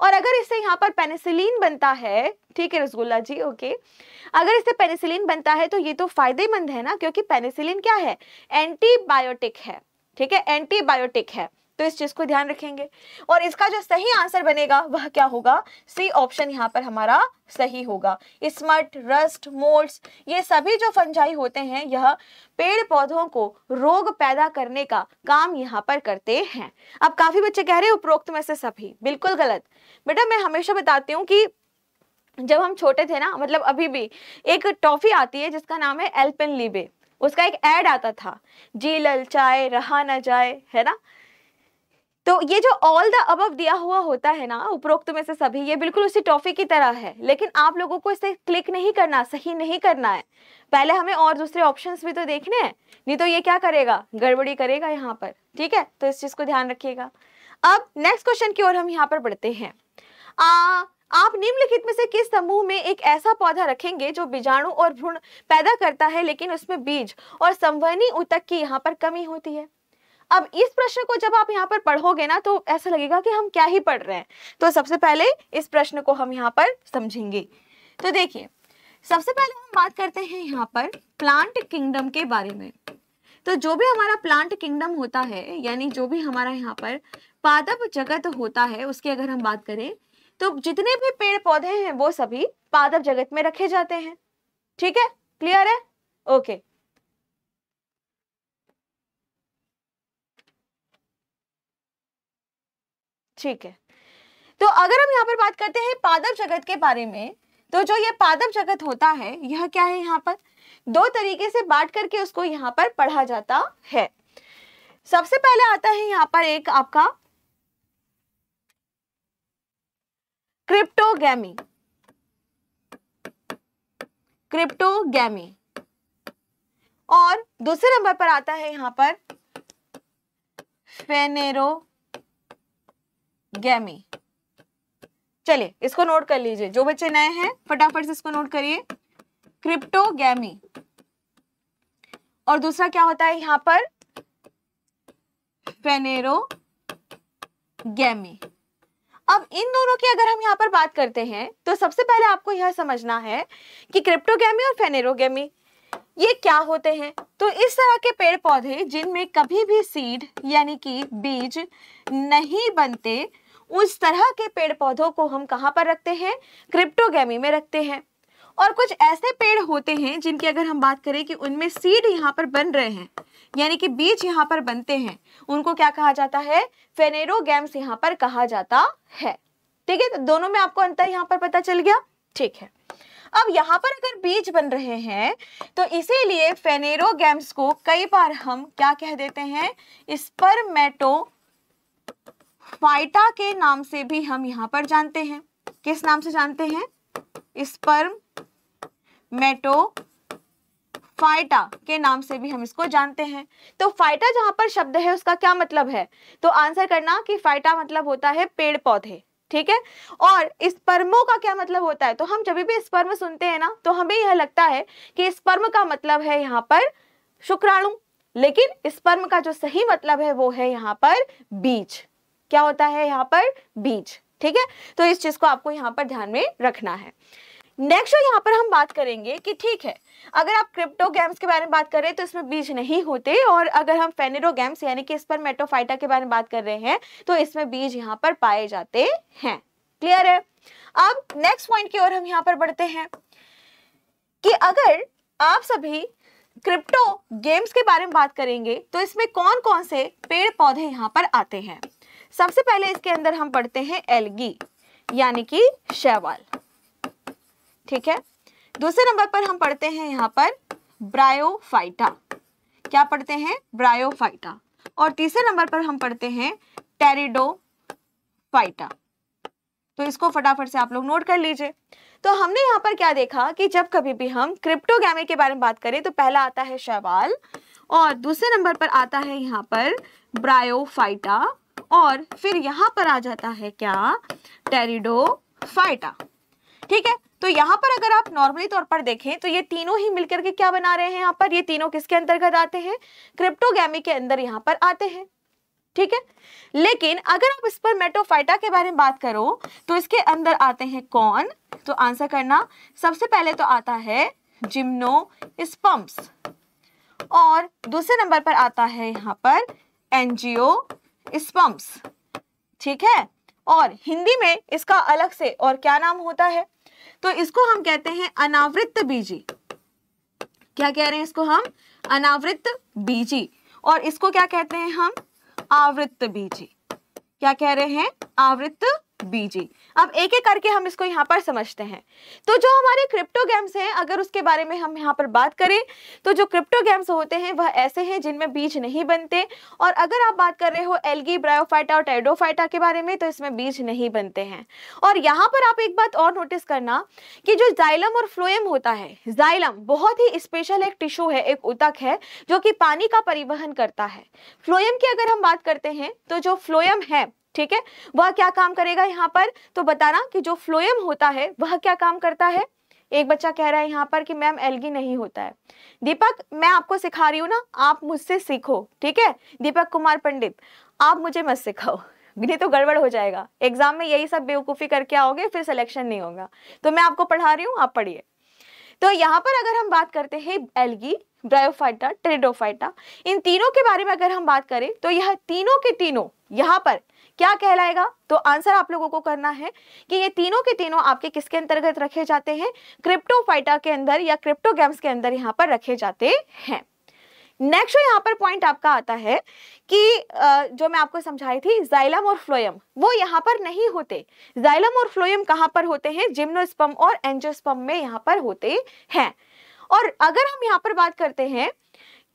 और अगर इससे यहाँ पर पेनिसिलिन बनता है ठीक है रसगुल्ला जी ओके अगर इससे पेनिसिलिन बनता है तो ये तो फायदेमंद है ना क्योंकि पेनिसिलिन क्या है एंटीबायोटिक है ठीक है एंटीबायोटिक है तो इस चीज को ध्यान रखेंगे और इसका जो सही आंसर बनेगा वह क्या होगा सी ऑप्शन यहाँ पर हमारा सही होगा स्मट रस्ट मोल्ड्स ये सभी जो फंजाई होते हैं यह पेड़ पौधों को रोग पैदा करने का काम यहाँ पर करते हैं अब काफी बच्चे कह रहे हैं उपरोक्त में से सभी बिल्कुल गलत बेटा मैं हमेशा बताती हूँ कि जब हम छोटे थे ना मतलब अभी भी एक टॉफी आती है जिसका नाम है एल्पिन लीबे उसका एक एड आता था जी लल चाय रहा ना जाए है ना तो ये जो ऑल द अब दिया हुआ होता है ना उपरोक्त में से सभी ये बिल्कुल उसी टॉफी की तरह है लेकिन आप लोगों को इसे क्लिक नहीं करना सही नहीं करना है पहले हमें और दूसरे ऑप्शन भी तो देखने हैं नहीं तो ये क्या करेगा गड़बड़ी करेगा यहाँ पर ठीक है तो इस चीज़ को ध्यान रखिएगा अब नेक्स्ट क्वेश्चन की ओर हम यहाँ पर बढ़ते हैं आ, आप निम्नलिखित में से किस समूह में एक ऐसा पौधा रखेंगे जो बीजाणु और भ्रूण पैदा करता है लेकिन उसमें बीज और संवहनी उतक की यहाँ पर कमी होती है अब इस प्रश्न को जब आप यहाँ पर पढ़ोगे ना तो ऐसा लगेगा कि हम क्या ही पढ़ रहे हैं तो सबसे पहले इस प्रश्न को हम यहाँ पर समझेंगे तो देखिए सबसे पहले हम बात करते हैं यहाँ पर प्लांट किंगडम के बारे में तो जो भी हमारा प्लांट किंगडम होता है यानी जो भी हमारा यहाँ पर पादप जगत होता है उसकी अगर हम बात करें तो जितने भी पेड़ पौधे हैं वो सभी पादप जगत में रखे जाते हैं ठीक है क्लियर है ओके ठीक है तो अगर हम यहाँ पर बात करते हैं पादप जगत के बारे में तो जो ये पादप जगत होता है यह क्या है यहाँ पर दो तरीके से बांट करके उसको यहाँ पर पढ़ा जाता है सबसे पहले आता है यहाँ पर एक आपका क्रिप्टोगैमी क्रिप्टोगैमी और दूसरे नंबर पर आता है यहाँ पर फेनेरो गैमी चलिए इसको नोट कर लीजिए जो बच्चे नए हैं फटाफट से इसको नोट करिए गैमी और दूसरा क्या होता है यहां पर फेनेरो गैमी अब इन दोनों की अगर हम यहाँ पर बात करते हैं तो सबसे पहले आपको यह समझना है कि क्रिप्टोगेमी और फेनेरोगेमी ये क्या होते हैं तो इस तरह के पेड़ पौधे जिनमें कभी भी सीड यानी कि बीज नहीं बनते उस तरह के पेड़ पौधों को हम कहाँ पर रखते हैं क्रिप्टोगेमी में रखते हैं और कुछ ऐसे पेड़ होते हैं जिनकी अगर हम बात करें कि उनमें सीड यहाँ पर बन रहे हैं यानी कि बीज यहाँ पर बनते हैं उनको क्या कहा जाता है फेनेरोगेम्स यहाँ पर कहा जाता है ठीक है तो दोनों में आपको अंतर यहाँ पर पता चल गया ठीक है अब यहाँ पर अगर बीज बन रहे हैं तो इसीलिए फेनेरोगेम्स को कई बार हम क्या कह देते हैं स्पर्मेटो फाइटा के नाम से भी हम यहाँ पर जानते हैं किस नाम से जानते हैं स्पर्म मेटो फाइटा के नाम से भी हम इसको जानते हैं तो फाइटा जहां पर शब्द है उसका क्या मतलब है तो आंसर करना कि फाइटा मतलब होता है पेड़ पौधे ठीक है और स्पर्मो का क्या मतलब होता है तो हम जब भी स्पर्म सुनते हैं ना तो हमें यह लगता है कि स्पर्म का मतलब है यहाँ पर शुक्राणु लेकिन स्पर्म का जो सही मतलब है वो है यहाँ पर बीज क्या होता है यहाँ पर बीज ठीक है तो इस चीज को आपको यहाँ पर ध्यान में रखना है नेक्स्ट यहाँ पर हम बात करेंगे कि ठीक है अगर आप क्रिप्टो गेम्स के बारे में बात करें तो इसमें बीज नहीं होते और अगर हम फेनेरो गेम्स यानी कि इस पर मेटोफाइटा के बारे में बात कर रहे हैं तो इसमें बीज यहाँ पर पाए जाते हैं क्लियर है अब नेक्स्ट पॉइंट की ओर हम यहाँ पर बढ़ते हैं कि अगर आप सभी क्रिप्टो गेम्स के बारे में बात करेंगे तो इसमें कौन कौन से पेड़ पौधे यहाँ पर आते हैं सबसे पहले इसके अंदर हम पढ़ते हैं एलगी यानी कि शैवाल ठीक है दूसरे नंबर पर हम पढ़ते हैं यहाँ पर ब्रायोफाइटा क्या पढ़ते हैं ब्रायोफाइटा और तीसरे नंबर पर हम पढ़ते हैं टेरिडोफाइटा तो इसको फटाफट से आप लोग नोट कर लीजिए तो हमने यहाँ पर क्या देखा कि जब कभी भी हम क्रिप्टोगैमे के बारे में बात करें तो पहला आता है शैवाल और दूसरे नंबर पर आता है यहाँ पर ब्रायोफाइटा और फिर यहाँ पर आ जाता है क्या टेरिडोफाइटा ठीक है तो यहाँ पर अगर आप नॉर्मली तौर पर देखें तो ये तीनों ही मिलकर के क्या बना रहे हैं यहाँ पर ये तीनों किसके अंतर्गत आते हैं क्रिप्टोगैमी के अंदर यहाँ पर आते हैं ठीक है लेकिन अगर आप इस पर मेटोफाइटा के बारे में बात करो तो इसके अंदर आते हैं कौन तो आंसर करना सबसे पहले तो आता है जिम्नो और दूसरे नंबर पर आता है यहाँ पर एनजीओ स्पम्प्स ठीक है और हिंदी में इसका अलग से और क्या नाम होता है तो इसको हम कहते हैं अनावृत बीजी क्या कह रहे हैं इसको हम अनावृत बीजी और इसको क्या कहते हैं हम आवृत बीजी क्या कह रहे हैं आवृत बीजी अब एक एक करके हम इसको यहाँ पर समझते हैं तो जो हमारे क्रिप्टो गेम्स हैं अगर उसके बारे में हम यहाँ पर बात करें तो जो क्रिप्टो गेम्स होते हैं वह ऐसे हैं जिनमें बीज नहीं बनते और अगर आप बात कर रहे हो एलगी ब्रायोफाइटा और टाइडोफाइटा के बारे में तो इसमें बीज नहीं बनते हैं और यहाँ पर आप एक बात और नोटिस करना कि जो जाइलम और फ्लोएम होता है जाइलम बहुत ही स्पेशल एक टिश्यू है एक उतक है जो कि पानी का परिवहन करता है फ्लोएम की अगर हम बात करते हैं तो जो फ्लोएम है ठीक है वह क्या काम करेगा यहाँ पर तो बताना कि जो फ्लोएम होता है वह क्या काम करता है एक बच्चा कह रहा है यहाँ पर कि मैम एलगी नहीं होता है दीपक मैं आपको सिखा रही हूँ ना आप मुझसे सीखो ठीक है दीपक कुमार पंडित आप मुझे मत सिखाओ नहीं तो गड़बड़ हो जाएगा एग्जाम में यही सब बेवकूफ़ी करके आओगे फिर सिलेक्शन नहीं होगा तो मैं आपको पढ़ा रही हूँ आप पढ़िए तो यहाँ पर अगर हम बात करते हैं एलगी ब्रायोफाइटा ट्रेडोफाइटा इन तीनों के बारे में अगर हम बात करें तो यह तीनों के तीनों यहाँ पर क्या कहलाएगा तो आंसर आप लोगों को करना है कि ये तीनों के तीनों आपके किसके अंतर्गत रखे जाते हैं क्रिप्टोफाइटा के अंदर या क्रिप्टो गेम्स के अंदर यहाँ पर रखे जाते हैं नेक्स्ट यहाँ पर पॉइंट आपका आता है कि जो मैं आपको समझाई थी जाइलम और फ्लोयम वो यहाँ पर नहीं होते जाइलम और फ्लोयम कहाँ पर होते हैं जिम्नोस्पम और एंजोस्पम में यहाँ पर होते हैं और अगर हम यहाँ पर बात करते हैं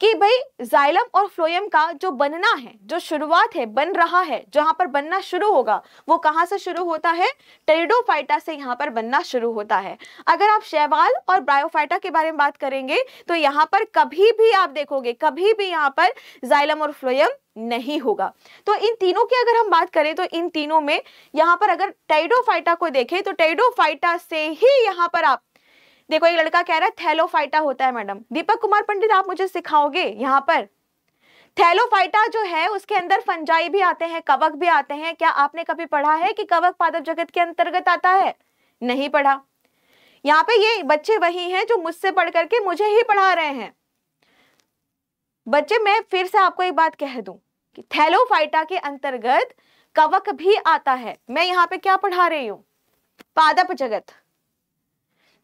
कि भाई जाइलम और फ्लोएम का जो बनना है जो शुरुआत है बन रहा है जहां पर बनना शुरू होगा वो कहां से शुरू होता है टेरिडोफाइटा से यहां पर बनना शुरू होता है अगर आप शैवाल और ब्रायोफाइटा के बारे में बात करेंगे तो यहां पर कभी भी आप देखोगे कभी भी यहां पर जाइलम और फ्लोएम नहीं होगा तो इन तीनों की अगर हम बात करें तो इन तीनों में यहां पर अगर टेरिडोफाइटा को देखें तो टेरिडोफाइटा से ही यहां पर आप देखो एक लड़का कह रहा है थैलोफाइटा होता है मैडम दीपक कुमार पंडित आप मुझे सिखाओगे यहाँ पर थैलोफाइटा जो है उसके अंदर फंजाई भी आते हैं कवक भी आते हैं क्या आपने कभी पढ़ा है कि कवक पादप जगत के अंतर्गत आता है नहीं पढ़ा यहाँ पे ये बच्चे वही हैं जो मुझसे पढ़ करके मुझे ही पढ़ा रहे हैं बच्चे मैं फिर से आपको एक बात कह दू कि थैलोफाइटा के अंतर्गत कवक भी आता है मैं यहाँ पे क्या पढ़ा रही हूँ पादप जगत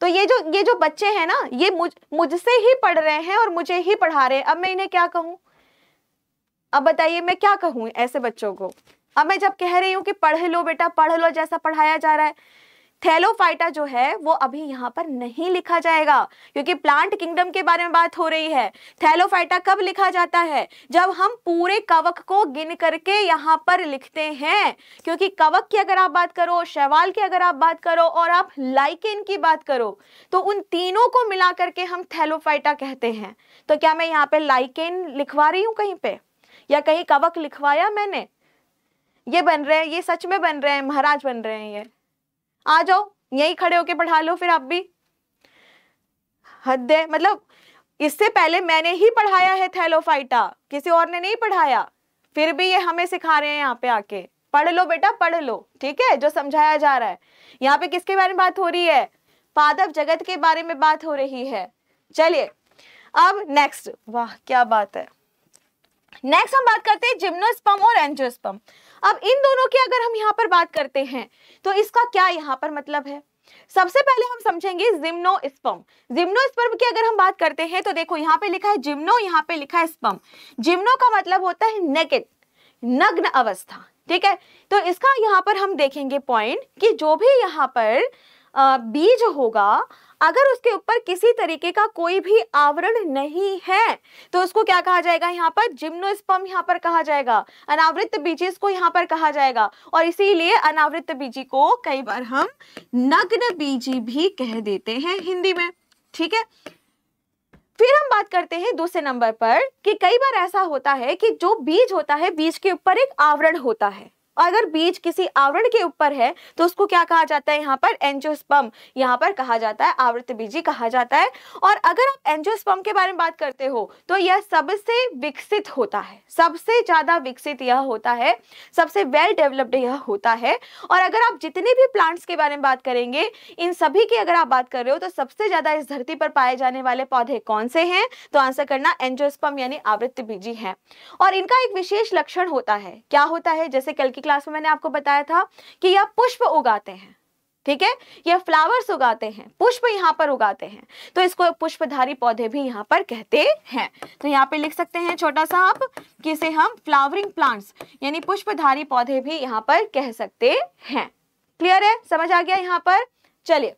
तो ये जो ये जो बच्चे हैं ना ये मुझ मुझसे ही पढ़ रहे हैं और मुझे ही पढ़ा रहे हैं अब मैं इन्हें क्या कहूँ अब बताइए मैं क्या कहूँ ऐसे बच्चों को अब मैं जब कह रही हूँ कि पढ़ लो बेटा पढ़ लो जैसा पढ़ाया जा रहा है थैलोफाइटा जो है वो अभी यहाँ पर नहीं लिखा जाएगा क्योंकि प्लांट किंगडम के बारे में बात हो रही है थैलोफाइटा कब लिखा जाता है जब हम पूरे कवक को गिन करके यहाँ पर लिखते हैं क्योंकि कवक की अगर आप बात करो शैवाल की अगर आप बात करो और आप लाइकेन की बात करो तो उन तीनों को मिला करके हम थैलोफाइटा कहते हैं तो क्या मैं यहाँ पे लाइकेन लिखवा रही हूँ कहीं पे या कहीं कवक लिखवाया मैंने ये बन रहे हैं ये सच में बन रहे हैं महाराज बन रहे हैं ये आ जाओ यही खड़े होके पढ़ा लो फिर आप भी हद है मतलब इससे पहले मैंने ही पढ़ाया है थैलोफाइटा किसी और ने नहीं पढ़ाया फिर भी ये हमें सिखा रहे हैं यहाँ पे आके पढ़ लो बेटा पढ़ लो ठीक है जो समझाया जा रहा है यहाँ पे किसके बारे में बात हो रही है पादप जगत के बारे में बात हो रही है चलिए अब नेक्स्ट वाह क्या बात है नेक्स्ट हम बात करते हैं जिम्नोस्पम और एंजियोस्पम अब इन दोनों की अगर हम यहाँ पर बात करते हैं तो इसका क्या यहाँ पर मतलब है सबसे पहले हम समझेंगे जिम्नोस्पर्म जिम्नोस्पर्म की अगर हम बात करते हैं तो देखो यहाँ पे लिखा है जिम्नो यहाँ पे लिखा है स्पर्म जिम्नो का मतलब होता है नेकेड नग्न अवस्था ठीक है तो इसका यहाँ पर हम देखेंगे पॉइंट कि जो भी यहाँ पर बीज होगा अगर उसके ऊपर किसी तरीके का कोई भी आवरण नहीं है तो उसको क्या कहा जाएगा यहाँ पर जिम्नोस्पम यहाँ पर कहा जाएगा अनावृत बीजिस को यहाँ पर कहा जाएगा और इसीलिए अनावृत बीजी को कई बार हम नग्न बीजी भी कह देते हैं हिंदी में ठीक है फिर हम बात करते हैं दूसरे नंबर पर कि कई बार ऐसा होता है कि जो बीज होता है बीज के ऊपर एक आवरण होता है अगर बीज किसी आवरण के ऊपर है तो उसको क्या कहा जाता है यहाँ पर एंजियोस्पम यहाँ पर कहा जाता है आवृत बीजी कहा जाता है और अगर आप एंजियोस्पम के बारे में बात करते हो तो यह सबसे विकसित होता है सबसे ज्यादा विकसित यह होता है सबसे वेल डेवलप्ड यह होता है और अगर आप जितने भी प्लांट्स के बारे में बात करेंगे इन सभी की अगर आप बात कर रहे हो तो सबसे ज्यादा इस धरती पर पाए जाने वाले पौधे कौन से हैं तो आंसर करना एंजियोस्पम यानी आवृत बीजी है और इनका एक विशेष लक्षण होता है क्या होता है जैसे कल की क्लास में मैंने आपको बताया था कि यह पुष्प उगाते हैं ठीक है यह फ्लावर्स उगाते हैं पुष्प यहाँ पर उगाते हैं तो इसको पुष्पधारी पौधे भी यहाँ पर कहते हैं तो यहाँ पे लिख सकते हैं छोटा सा आप कि इसे हम फ्लावरिंग प्लांट्स यानी पुष्पधारी पौधे भी यहाँ पर कह सकते हैं क्लियर है समझ आ गया यहाँ पर चलिए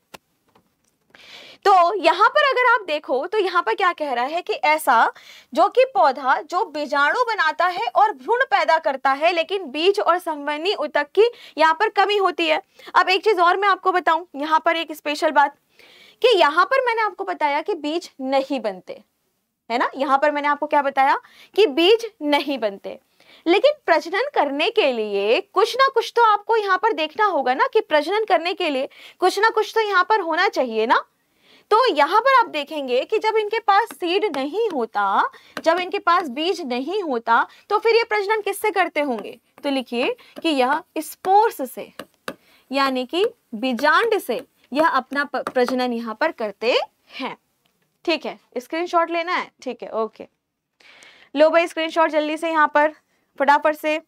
तो यहाँ पर अगर आप देखो तो यहाँ पर क्या कह रहा है कि ऐसा जो कि पौधा जो बीजाणु बनाता है और भ्रूण पैदा करता है लेकिन बीज और संवनी उतक की यहाँ पर कमी होती है अब एक चीज और मैं आपको बताऊं यहाँ पर एक स्पेशल बात कि यहाँ पर मैंने आपको बताया कि बीज नहीं बनते है ना यहाँ पर मैंने आपको क्या बताया कि बीज नहीं बनते लेकिन प्रजनन करने के लिए कुछ ना कुछ तो आपको यहाँ पर देखना होगा ना कि प्रजनन करने के लिए कुछ ना कुछ तो यहाँ पर होना चाहिए ना तो यहाँ पर आप देखेंगे कि जब इनके पास सीड नहीं होता जब इनके पास बीज नहीं होता तो फिर ये प्रजनन किससे करते होंगे तो लिखिए कि यह स्पोर्स से यानी कि बीजांड से यह अपना प्रजनन यहाँ पर करते हैं ठीक है स्क्रीनशॉट लेना है ठीक है ओके लो भाई स्क्रीनशॉट जल्दी से यहाँ पर फटाफट से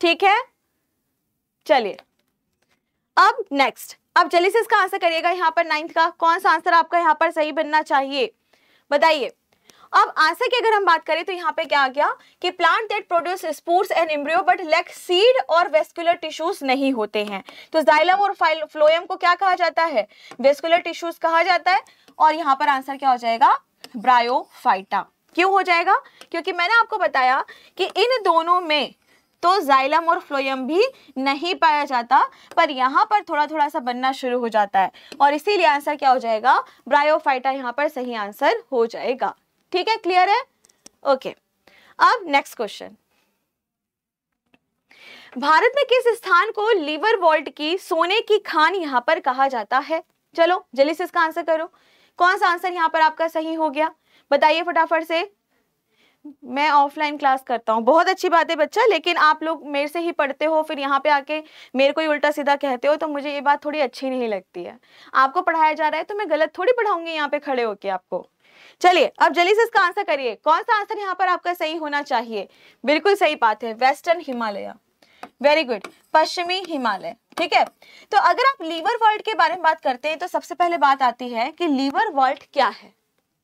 ठीक है चलिए अब नेक्स्ट अब जल्दी से इसका आंसर करिएगा यहाँ पर नाइन्थ का कौन सा आंसर आपका यहाँ पर सही बनना चाहिए बताइए अब आंसर की अगर हम बात करें तो यहाँ पे क्या आ गया कि plant that produce sports and embryo but lack seed और वेस्कुलर टिश्यूज नहीं होते हैं तो जाइलम और फ्लोएम को क्या कहा जाता है वेस्कुलर टिश्यूज कहा जाता है और यहाँ पर आंसर क्या हो जाएगा ब्रायोफाइटा क्यों हो जाएगा क्योंकि मैंने आपको बताया कि इन दोनों में तो जाइलम और फ्लोयम भी नहीं पाया जाता पर यहाँ पर थोड़ा थोड़ा सा बनना शुरू हो जाता है और इसीलिए आंसर क्या हो जाएगा ब्रायोफाइटा यहाँ पर सही आंसर हो जाएगा ठीक है क्लियर है ओके अब नेक्स्ट क्वेश्चन भारत में किस स्थान को लीवर वॉल्ट की सोने की खान यहाँ पर कहा जाता है चलो जल्दी से इसका आंसर करो कौन सा आंसर यहाँ पर आपका सही हो गया बताइए फटाफट से मैं ऑफलाइन क्लास करता हूँ बहुत अच्छी बात है बच्चा लेकिन आप लोग मेरे से ही पढ़ते हो फिर यहाँ पे आके मेरे को ही उल्टा सीधा कहते हो तो मुझे ये बात थोड़ी अच्छी नहीं लगती है आपको पढ़ाया जा रहा है तो मैं गलत थोड़ी पढ़ाऊंगी यहाँ पे खड़े होके आपको चलिए अब जल्दी से इसका आंसर करिए कौन सा आंसर यहाँ पर आपका सही होना चाहिए बिल्कुल सही बात है वेस्टर्न हिमालय वेरी गुड पश्चिमी हिमालय ठीक है तो अगर आप लीवर वर्ल्ड के बारे में बात करते हैं तो सबसे पहले बात आती है कि लीवर वर्ल्ड क्या है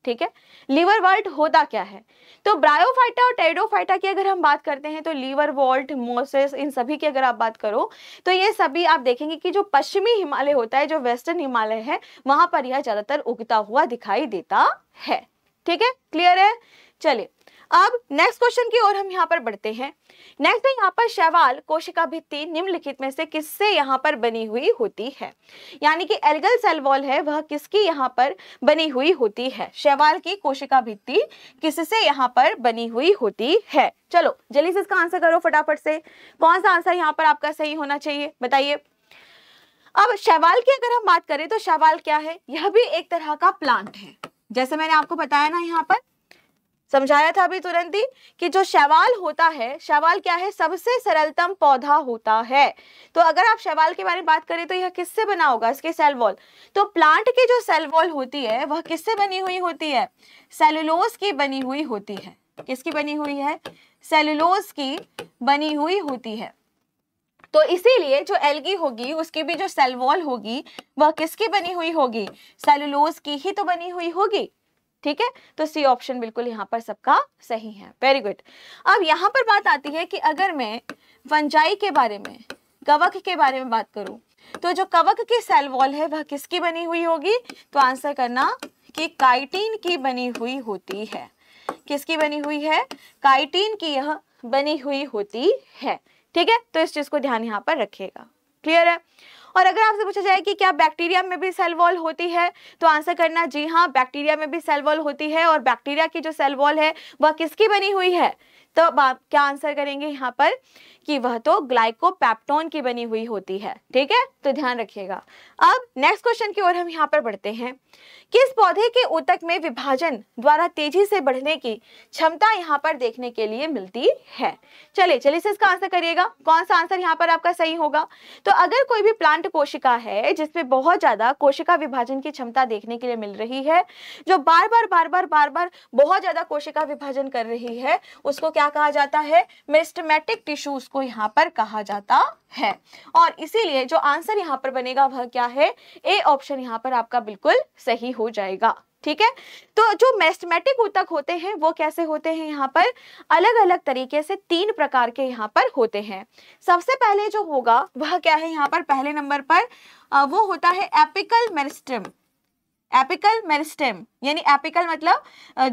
ठीक है लीवर वॉल्ट होता क्या है तो ब्रायोफाइटा और टेरिडोफाइटा की अगर हम बात करते हैं तो लीवर वॉल्ट मोसेस इन सभी की अगर आप बात करो तो ये सभी आप देखेंगे कि जो पश्चिमी हिमालय होता है जो वेस्टर्न हिमालय है वहां पर यह ज्यादातर उगता हुआ दिखाई देता है ठीक है क्लियर है चलिए अब नेक्स्ट क्वेश्चन की ओर हम यहाँ पर बढ़ते हैं नेक्स्ट है यहाँ पर शैवाल कोशिका भित्ति निम्नलिखित में से किससे यहाँ पर बनी हुई होती है यानी कि एल्गल सेल वॉल है वह किसकी यहाँ पर बनी हुई होती है शैवाल की कोशिका भित्ति किससे यहाँ पर बनी हुई होती है चलो जल्दी से इसका आंसर करो फटाफट से कौन सा आंसर यहाँ पर आपका सही होना चाहिए बताइए अब शैवाल की अगर हम बात करें तो शैवाल क्या है यह भी एक तरह का प्लांट है जैसे मैंने आपको बताया ना यहाँ पर समझाया था अभी तुरंत ही कि जो शैवाल होता है शैवाल क्या है सबसे सरलतम पौधा होता है तो अगर आप शैवाल के बारे में बात करें तो यह किससे बना होगा इसके सेल वॉल तो प्लांट की जो सेल वॉल होती है वह किससे बनी हुई होती है सेलुलोज की बनी हुई होती है किसकी बनी हुई है सेलुलोज की बनी हुई होती है तो इसीलिए जो एल्गी होगी उसकी भी जो सेल वॉल होगी वह किसकी बनी हुई होगी सेलुलोज की ही तो बनी हुई होगी ठीक है तो सी ऑप्शन बिल्कुल यहाँ पर सबका सही है वेरी गुड अब यहाँ पर बात आती है कि अगर मैं फंजाई के बारे में कवक के बारे में बात करूं तो जो कवक की सेल वॉल है वह किसकी बनी हुई होगी तो आंसर करना कि काइटीन की बनी हुई होती है किसकी बनी हुई है काइटीन की यह बनी हुई होती है ठीक है तो इस चीज को ध्यान यहाँ पर रखिएगा क्लियर है और अगर आपसे पूछा जाए कि क्या बैक्टीरिया में भी सेल वॉल होती है तो आंसर करना जी हाँ बैक्टीरिया में भी सेल वॉल होती है और बैक्टीरिया की जो सेल वॉल है वह किसकी बनी हुई है तो आप क्या आंसर करेंगे यहाँ पर कि वह तो ग्लाइकोपैप्टोन की बनी हुई होती है ठीक है तो ध्यान रखिएगा अब नेक्स्ट क्वेश्चन की ओर हम यहाँ पर बढ़ते हैं किस पौधे के ऊतक में विभाजन द्वारा तेजी से बढ़ने की क्षमता यहाँ पर देखने के लिए मिलती है चलिए चलिए से इसका आंसर करिएगा कौन सा आंसर यहाँ पर आपका सही होगा तो अगर कोई भी प्लांट कोशिका है जिसमें बहुत ज्यादा कोशिका विभाजन की क्षमता देखने के लिए मिल रही है जो बार बार बार बार बार बार बहुत ज्यादा कोशिका विभाजन कर रही है उसको क्या क्या कहा जाता है मेस्टमेटिक टिश्यूज को यहाँ पर कहा जाता है और इसीलिए जो आंसर यहाँ पर बनेगा वह क्या है ए ऑप्शन यहाँ पर आपका बिल्कुल सही हो जाएगा ठीक है तो जो मैस्टमेटिक उतक होते हैं वो कैसे होते हैं यहाँ पर अलग अलग तरीके से तीन प्रकार के यहाँ पर होते हैं सबसे पहले जो होगा वह क्या है यहाँ पर पहले नंबर पर वो होता है एपिकल मेरिस्टम एपिकल मेरिस्टम यानी एपिकल मतलब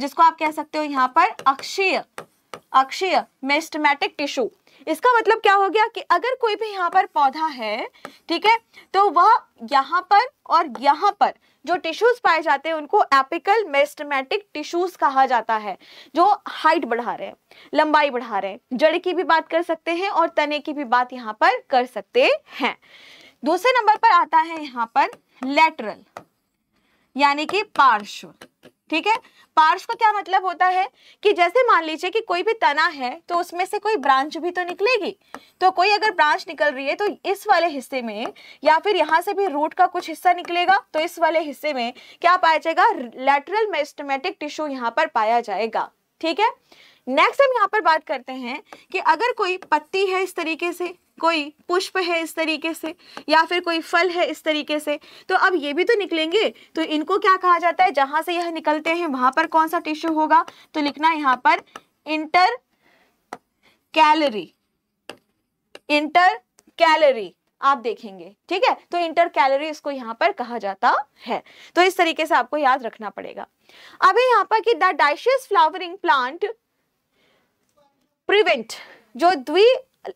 जिसको आप कह सकते हो यहाँ पर अक्षीय अक्षीय मेस्टमेटिक टिश्यू इसका मतलब क्या हो गया कि अगर कोई भी यहाँ पर पौधा है ठीक है तो वह यहाँ पर और यहाँ पर जो टिश्यूज पाए जाते हैं उनको एपिकल मेस्टमेटिक टिश्यूज कहा जाता है जो हाइट बढ़ा रहे हैं लंबाई बढ़ा रहे हैं जड़ की भी बात कर सकते हैं और तने की भी बात यहाँ पर कर सकते हैं दूसरे नंबर पर आता है यहाँ पर लेटरल यानी कि पार्श्व ठीक है पार्श का क्या मतलब होता है कि जैसे मान लीजिए कि कोई भी तना है तो उसमें से कोई ब्रांच भी तो निकलेगी तो कोई अगर ब्रांच निकल रही है तो इस वाले हिस्से में या फिर यहाँ से भी रूट का कुछ हिस्सा निकलेगा तो इस वाले हिस्से में क्या पाया जाएगा लेटरल मेस्टमेटिक टिश्यू यहाँ पर पाया जाएगा ठीक है नेक्स्ट हम यहाँ पर बात करते हैं कि अगर कोई पत्ती है इस तरीके से कोई पुष्प है इस तरीके से या फिर कोई फल है इस तरीके से तो अब ये भी तो निकलेंगे तो इनको क्या कहा जाता है जहां से यह निकलते हैं वहां पर कौन सा टिश्यू होगा तो लिखना यहां पर इंटर कैलरी इंटर कैलरी आप देखेंगे ठीक है तो इंटर कैलरी इसको यहां पर कहा जाता है तो इस तरीके से आपको याद रखना पड़ेगा अभी यहां पर कि the dioecious flowering plant prevent जो द्वि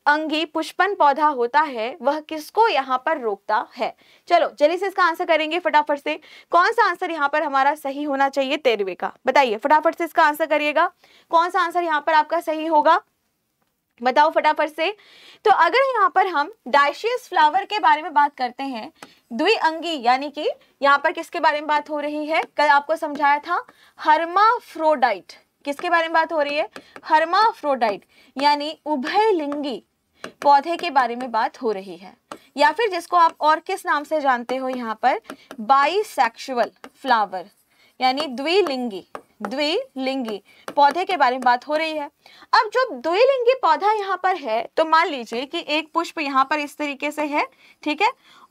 अंगी पुष्पन पौधा होता है वह किसको यहाँ पर रोकता है चलो जल्दी से इसका आंसर करेंगे फटाफट से कौन सा आंसर यहाँ पर हमारा सही होना चाहिए तेरवे का बताइए फटाफट से इसका आंसर करिएगा कौन सा आंसर यहाँ पर आपका सही होगा बताओ फटाफट से तो अगर यहाँ पर हम डाइशियस फ्लावर के बारे में बात करते हैं द्वि अंगी यानी कि यहाँ पर किसके बारे में बात हो रही है कल आपको समझाया था हर्माफ्रोडाइट किसके बारे में बात हो रही है हर्माफ्रोडाइट यानी उभय लिंगी पौधे के बारे में बात हो रही है या फिर जिसको आप और किस नाम से जानते हो यहाँ पर बाईसेक्सुअल फ्लावर यानी द्विलिंगी द्विलिंगी पौधे के बारे में बात हो रही है अब जो द्विलिंगी पौधा यहाँ पर है तो मान लीजिए कि एक पुष्प यहाँ पर इस तरीके से है ठीक है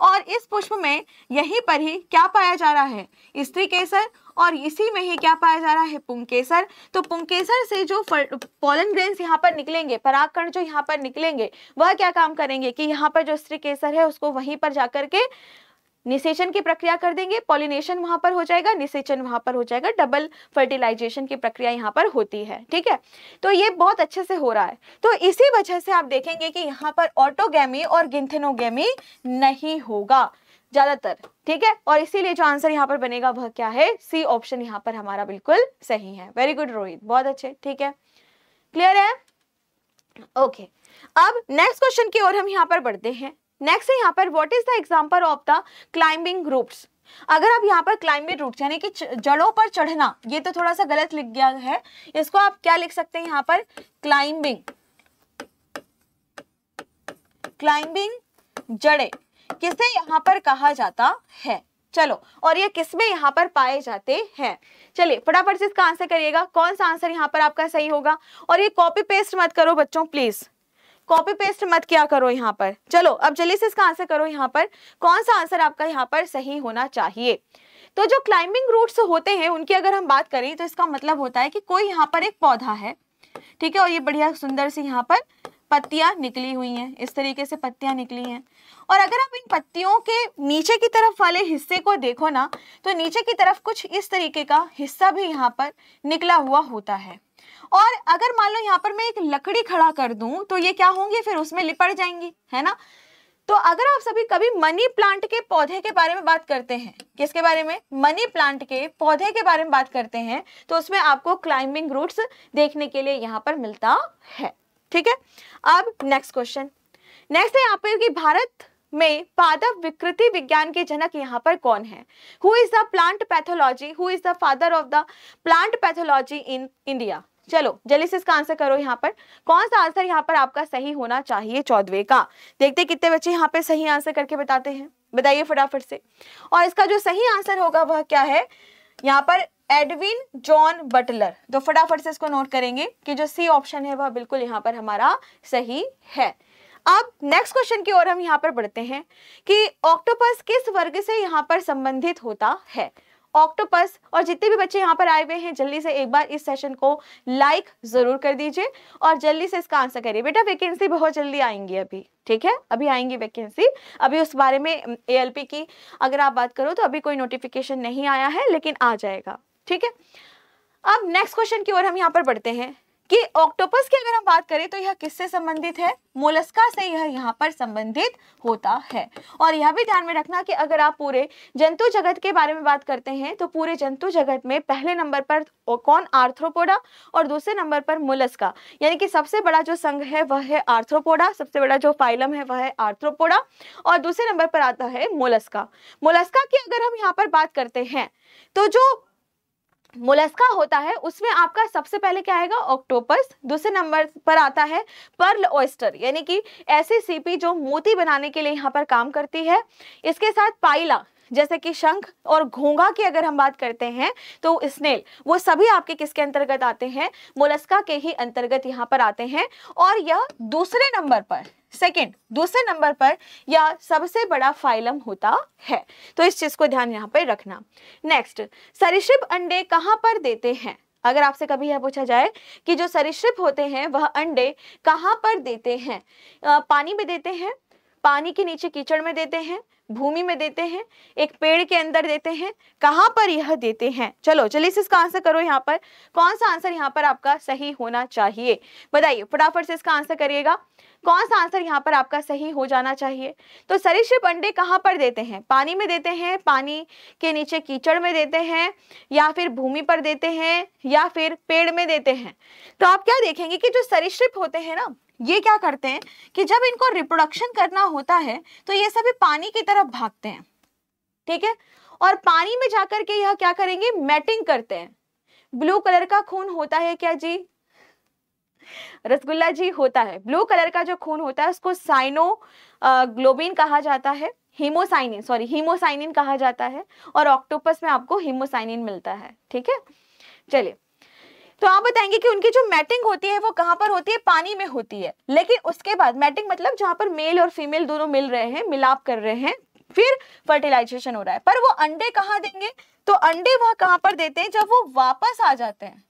और इस पुष्प में यहीं पर ही क्या पाया जा रहा है स्त्री केसर और इसी में ही क्या पाया जा रहा है पुंकेसर तो पुंकेसर से जो पोलन ग्रेन्स यहाँ पर निकलेंगे परागकण जो यहाँ पर निकलेंगे वह क्या काम करेंगे कि यहाँ पर जो स्त्री केसर है उसको वहीं पर जाकर के निषेचन की प्रक्रिया कर देंगे पॉलिनेशन वहां पर हो जाएगा निषेचन वहां पर हो जाएगा डबल फर्टिलाइजेशन की प्रक्रिया यहाँ पर होती है ठीक है तो ये बहुत अच्छे से हो रहा है तो इसी वजह से आप देखेंगे कि यहाँ पर ऑटोगेमी और गिंथेनोगेमी नहीं होगा ज्यादातर ठीक है और इसीलिए जो आंसर यहाँ पर बनेगा वह क्या है सी ऑप्शन यहाँ पर हमारा बिल्कुल सही है वेरी गुड रोहित बहुत अच्छे ठीक है क्लियर है ओके अब नेक्स्ट क्वेश्चन की ओर हम यहाँ पर बढ़ते हैं नेक्स्ट है यहाँ पर what is the example of the climbing roots अगर आप यहाँ पर क्लाइंबिंग रूट्स यानी कि जड़ों पर चढ़ना ये तो थोड़ा सा गलत लिख गया है इसको आप क्या लिख सकते हैं यहाँ पर क्लाइंबिंग क्लाइंबिंग जड़े किसे यहाँ पर कहा जाता है चलो और ये किसमें यहाँ पर पाए जाते हैं चलिए फटाफट से इसका आंसर करिएगा कौन सा आंसर यहाँ पर आपका सही होगा और ये कॉपी पेस्ट मत करो बच्चों प्लीज कॉपी पेस्ट मत क्या करो यहाँ पर चलो अब जल्दी से इसका आंसर करो यहाँ पर कौन सा आंसर आपका यहाँ पर सही होना चाहिए तो जो क्लाइंबिंग रूट्स होते हैं उनकी अगर हम बात करें तो इसका मतलब होता है कि कोई यहाँ पर एक पौधा है ठीक है और ये बढ़िया सुंदर से यहाँ पर पत्तियां निकली हुई हैं इस तरीके से पत्तियां निकली हैं और अगर आप इन पत्तियों के नीचे की तरफ वाले हिस्से को देखो ना तो नीचे की तरफ कुछ इस तरीके का हिस्सा भी यहाँ पर निकला हुआ होता है और अगर मान लो यहाँ पर मैं एक लकड़ी खड़ा कर दूं तो ये क्या होंगी फिर उसमें लिपट जाएंगी है ना तो अगर आप सभी कभी मनी प्लांट के पौधे के बारे में बात करते हैं किसके बारे में मनी प्लांट के पौधे के बारे में बात करते हैं तो उसमें आपको क्लाइंबिंग रूट्स देखने के लिए यहाँ पर मिलता है ठीक है अब नेक्स्ट क्वेश्चन नेक्स्ट है यहाँ पर कि भारत में पादप विकृति विज्ञान के जनक यहाँ पर कौन है who is the plant pathology who is the father of the plant pathology in India चलो जल्दी से इसका आंसर करो यहाँ पर कौन सा आंसर यहाँ पर आपका सही होना चाहिए चौदवे का देखते कितने बच्चे यहाँ पर सही आंसर करके बताते हैं बताइए फटाफट से और इसका जो सही आंसर होगा वह क्या है यहाँ पर एडविन जॉन बटलर तो फटाफट से इसको नोट करेंगे कि जो सी ऑप्शन है वह बिल्कुल यहाँ पर हमारा सही है अब नेक्स्ट क्वेश्चन की ओर हम यहाँ पर बढ़ते हैं कि ऑक्टोपस किस वर्ग से यहाँ पर संबंधित होता है ऑक्टोपस और जितने भी बच्चे यहाँ पर आए हुए हैं जल्दी से एक बार इस सेशन को लाइक जरूर कर दीजिए और जल्दी से इसका आंसर करिए बेटा वैकेंसी बहुत जल्दी आएंगी अभी ठीक है अभी आएंगी वैकेंसी अभी उस बारे में ए की अगर आप बात करो तो अभी कोई नोटिफिकेशन नहीं आया है लेकिन आ जाएगा ठीक है अब नेक्स्ट क्वेश्चन की ओर हम यहाँ पर बढ़ते हैं कि ऑक्टोपस की अगर हम बात करें तो यह किससे संबंधित है मोलस्का से यह यहाँ पर संबंधित होता है और यह भी ध्यान में रखना कि अगर आप पूरे जंतु जगत के बारे में बात करते हैं तो पूरे जंतु जगत में पहले नंबर पर कौन आर्थ्रोपोडा और दूसरे नंबर पर मोलस्का यानी कि सबसे बड़ा जो संघ है वह है आर्थ्रोपोडा सबसे बड़ा जो फाइलम है वह है आर्थ्रोपोडा और दूसरे नंबर पर आता है मोलस्का मोलस्का की अगर हम यहाँ पर बात करते हैं तो जो मोलस्का होता है उसमें आपका सबसे पहले क्या आएगा ऑक्टोपस दूसरे नंबर पर आता है पर्ल ऑयस्टर यानी कि ऐसी सीपी जो मोती बनाने के लिए यहाँ पर काम करती है इसके साथ पाइला जैसे कि शंख और घोंगा की अगर हम बात करते हैं तो स्नेल वो सभी आपके किसके अंतर्गत आते हैं मोलस्का के ही अंतर्गत यहाँ पर आते हैं और यह दूसरे नंबर पर सेकेंड दूसरे नंबर पर या सबसे बड़ा फाइलम होता है तो इस चीज को ध्यान यहाँ पर रखना नेक्स्ट सरिशिप अंडे कहाँ पर देते हैं अगर आपसे कभी यह पूछा जाए कि जो सरिशिप होते हैं वह अंडे कहाँ पर देते हैं पानी में देते हैं पानी के नीचे कीचड़ में देते हैं भूमि में देते हैं एक पेड़ के अंदर देते हैं कहाँ पर यह देते हैं चलो चलिए इसका आंसर करो यहाँ पर कौन सा आंसर यहाँ पर आपका सही होना चाहिए बताइए फटाफट से इसका आंसर करिएगा कौन सा आंसर यहाँ पर आपका सही हो जाना चाहिए तो सरीसृप अंडे कहाँ पर देते हैं पानी में देते हैं पानी के नीचे कीचड़ में देते हैं या फिर भूमि पर देते हैं या फिर पेड़ में देते हैं तो आप क्या देखेंगे कि जो सरीसृप होते हैं ना ये क्या करते हैं कि जब इनको रिप्रोडक्शन करना होता है तो ये सभी पानी की तरफ भागते हैं ठीक है और पानी में जाकर के यह क्या करेंगे मैटिंग करते हैं ब्लू कलर का खून होता है क्या जी रसगुल्ला जी होता है ब्लू कलर का जो खून होता है उसको साइनो ग्लोबिन कहा जाता है हीमोसाइनिन सॉरी हीमोसाइनिन कहा जाता है और ऑक्टोपस में आपको हीमोसाइनिन मिलता है ठीक है चलिए तो आप बताएंगे कि उनकी जो मैटिंग होती है वो कहाँ पर होती है पानी में होती है लेकिन उसके बाद मैटिंग मतलब जहाँ पर मेल और फीमेल दोनों मिल रहे हैं मिलाप कर रहे हैं फिर फर्टिलाइजेशन हो रहा है पर वो अंडे कहाँ देंगे तो अंडे वह कहाँ पर देते हैं जब वो वापस आ जाते हैं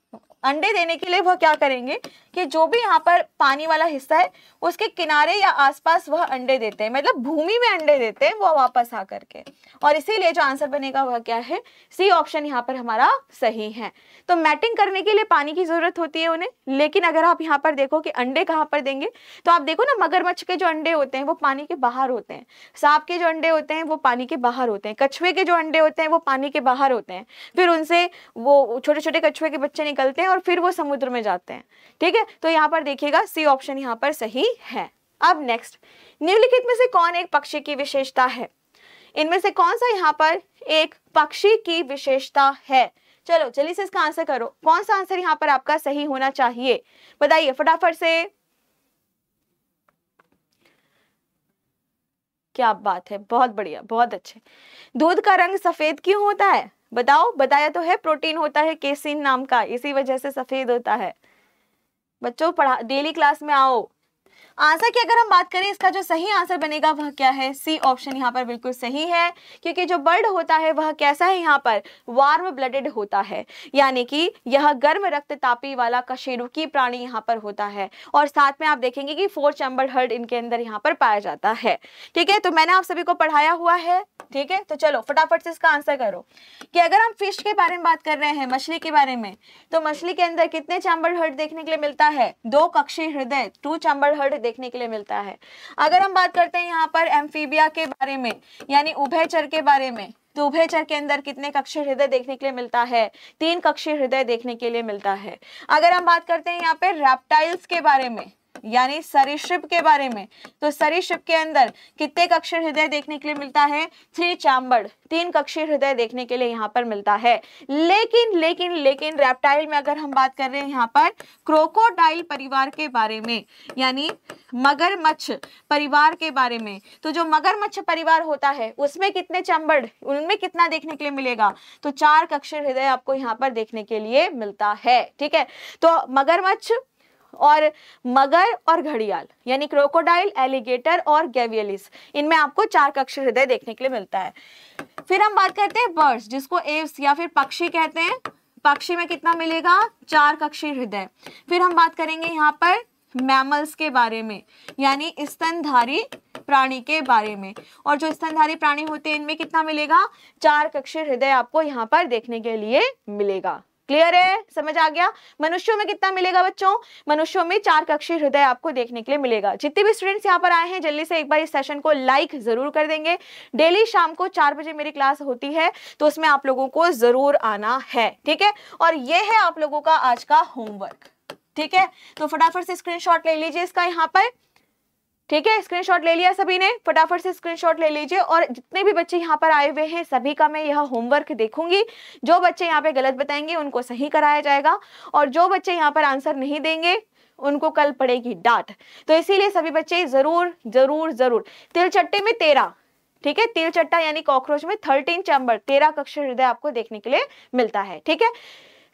अंडे देने के लिए वह क्या करेंगे कि जो भी यहाँ पर पानी वाला हिस्सा है उसके किनारे या आसपास वह अंडे देते हैं मतलब भूमि में अंडे देते हैं वो वापस आ करके और इसीलिए जो आंसर बनेगा वह क्या है सी ऑप्शन यहाँ पर हमारा सही है तो मैटिंग करने के लिए पानी की जरूरत होती है उन्हें लेकिन अगर आप यहाँ पर देखो कि अंडे कहाँ पर देंगे तो आप देखो ना मगरमच्छ के जो अंडे होते हैं वो पानी के बाहर होते हैं सांप के जो अंडे होते हैं वो पानी के बाहर होते हैं कछुए के जो अंडे होते हैं वो पानी के बाहर होते हैं फिर उनसे वो छोटे छोटे कछुए के बच्चे निकलते हैं और फिर वो समुद्र में जाते हैं ठीक है है तो यहाँ पर देखिएगा सी ऑप्शन यहाँ पर सही है अब नेक्स्ट निम्नलिखित में से कौन एक पक्षी की विशेषता है इनमें से कौन सा यहाँ पर एक पक्षी की विशेषता है चलो जल्दी से इसका आंसर करो कौन सा आंसर यहाँ पर आपका सही होना चाहिए बताइए फटाफट से क्या बात है बहुत बढ़िया बहुत अच्छे दूध का रंग सफेद क्यों होता है बताओ बताया तो है प्रोटीन होता है केसिन नाम का इसी वजह से सफेद होता है बच्चों पढ़ा डेली क्लास में आओ आंसर की अगर हम बात करें इसका जो सही आंसर बनेगा वह क्या है सी ऑप्शन यहाँ पर बिल्कुल सही है क्योंकि जो बर्ड होता है वह कैसा है यहाँ पर वार्म ब्लडेड होता है यानी कि यह गर्म रक्त तापी वाला कशेरुकी प्राणी यहाँ पर होता है और साथ में आप देखेंगे कि फोर चैम्बर हर्ड इनके अंदर यहाँ पर पाया जाता है ठीक है तो मैंने आप सभी को पढ़ाया हुआ है ठीक है तो चलो फटाफट से इसका आंसर करो कि अगर हम फिश के बारे में बात कर रहे हैं मछली के बारे में तो मछली के अंदर कितने चैम्बर हर्ड देखने के लिए मिलता है दो कक्षी हृदय टू चैम्बर हर्ड देखने के लिए मिलता है अगर हम बात करते हैं यहाँ पर एम्फीबिया के बारे में यानी उभयचर के बारे में तो उभयचर के अंदर कितने कक्षीय हृदय देखने के लिए मिलता है तीन कक्षीय हृदय देखने के लिए मिलता है अगर हम बात करते हैं यहाँ पे रेप्टाइल्स के बारे में यानी सरीसृप के बारे में तो सरीसृप के अंदर कितने कक्षीय हृदय देखने के लिए मिलता है थ्री चैम्बर्ड तीन कक्षीय हृदय देखने के लिए यहाँ पर मिलता है लेकिन लेकिन लेकिन रेप्टाइल में अगर हम बात कर रहे हैं यहाँ पर क्रोकोडाइल परिवार के बारे में यानी मगरमच्छ परिवार के बारे में तो जो मगरमच्छ परिवार होता है उसमें कितने चैम्बर्ड उनमें कितना देखने के लिए मिलेगा तो चार कक्षीय हृदय आपको यहाँ पर देखने के लिए मिलता है ठीक है तो मगरमच्छ और मगर और घड़ियाल यानी क्रोकोडाइल एलिगेटर और गैवियलिस इनमें आपको चार कक्ष हृदय देखने के लिए मिलता है फिर हम बात करते हैं बर्ड्स जिसको एव्स या फिर पक्षी कहते हैं पक्षी में कितना मिलेगा चार कक्षी हृदय फिर हम बात करेंगे यहाँ पर मैमल्स के बारे में यानी स्तनधारी प्राणी के बारे में और जो स्तनधारी प्राणी होते हैं इनमें कितना मिलेगा चार कक्षीय हृदय आपको यहाँ पर देखने के लिए मिलेगा क्लियर है समझ आ गया मनुष्यों में कितना मिलेगा बच्चों मनुष्यों में चार कक्षी हृदय आपको देखने के लिए मिलेगा जितने भी स्टूडेंट्स यहाँ पर आए हैं जल्दी से एक बार इस सेशन को लाइक जरूर कर देंगे डेली शाम को चार बजे मेरी क्लास होती है तो उसमें आप लोगों को जरूर आना है ठीक है और ये है आप लोगों का आज का होमवर्क ठीक है तो फटाफट से स्क्रीन ले लीजिए इसका यहाँ पर ठीक है स्क्रीनशॉट ले लिया सभी ने फटाफट से स्क्रीनशॉट ले लीजिए और जितने भी बच्चे यहाँ पर आए हुए हैं सभी का मैं यह होमवर्क देखूंगी जो बच्चे यहाँ पे गलत बताएंगे उनको सही कराया जाएगा और जो बच्चे यहाँ पर आंसर नहीं देंगे उनको कल पड़ेगी डांट तो इसीलिए सभी बच्चे जरूर जरूर जरूर तिलचट्टे में तेरह ठीक है तिलचट्टा यानी कॉकरोच में थर्टीन चैम्बर तेरह कक्ष हृदय आपको देखने के लिए मिलता है ठीक है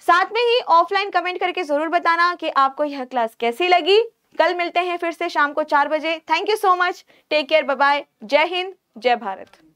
साथ में ही ऑफलाइन कमेंट करके जरूर बताना कि आपको यह क्लास कैसी लगी कल मिलते हैं फिर से शाम को चार बजे thank you so much take care bye जय हिंद जय भारत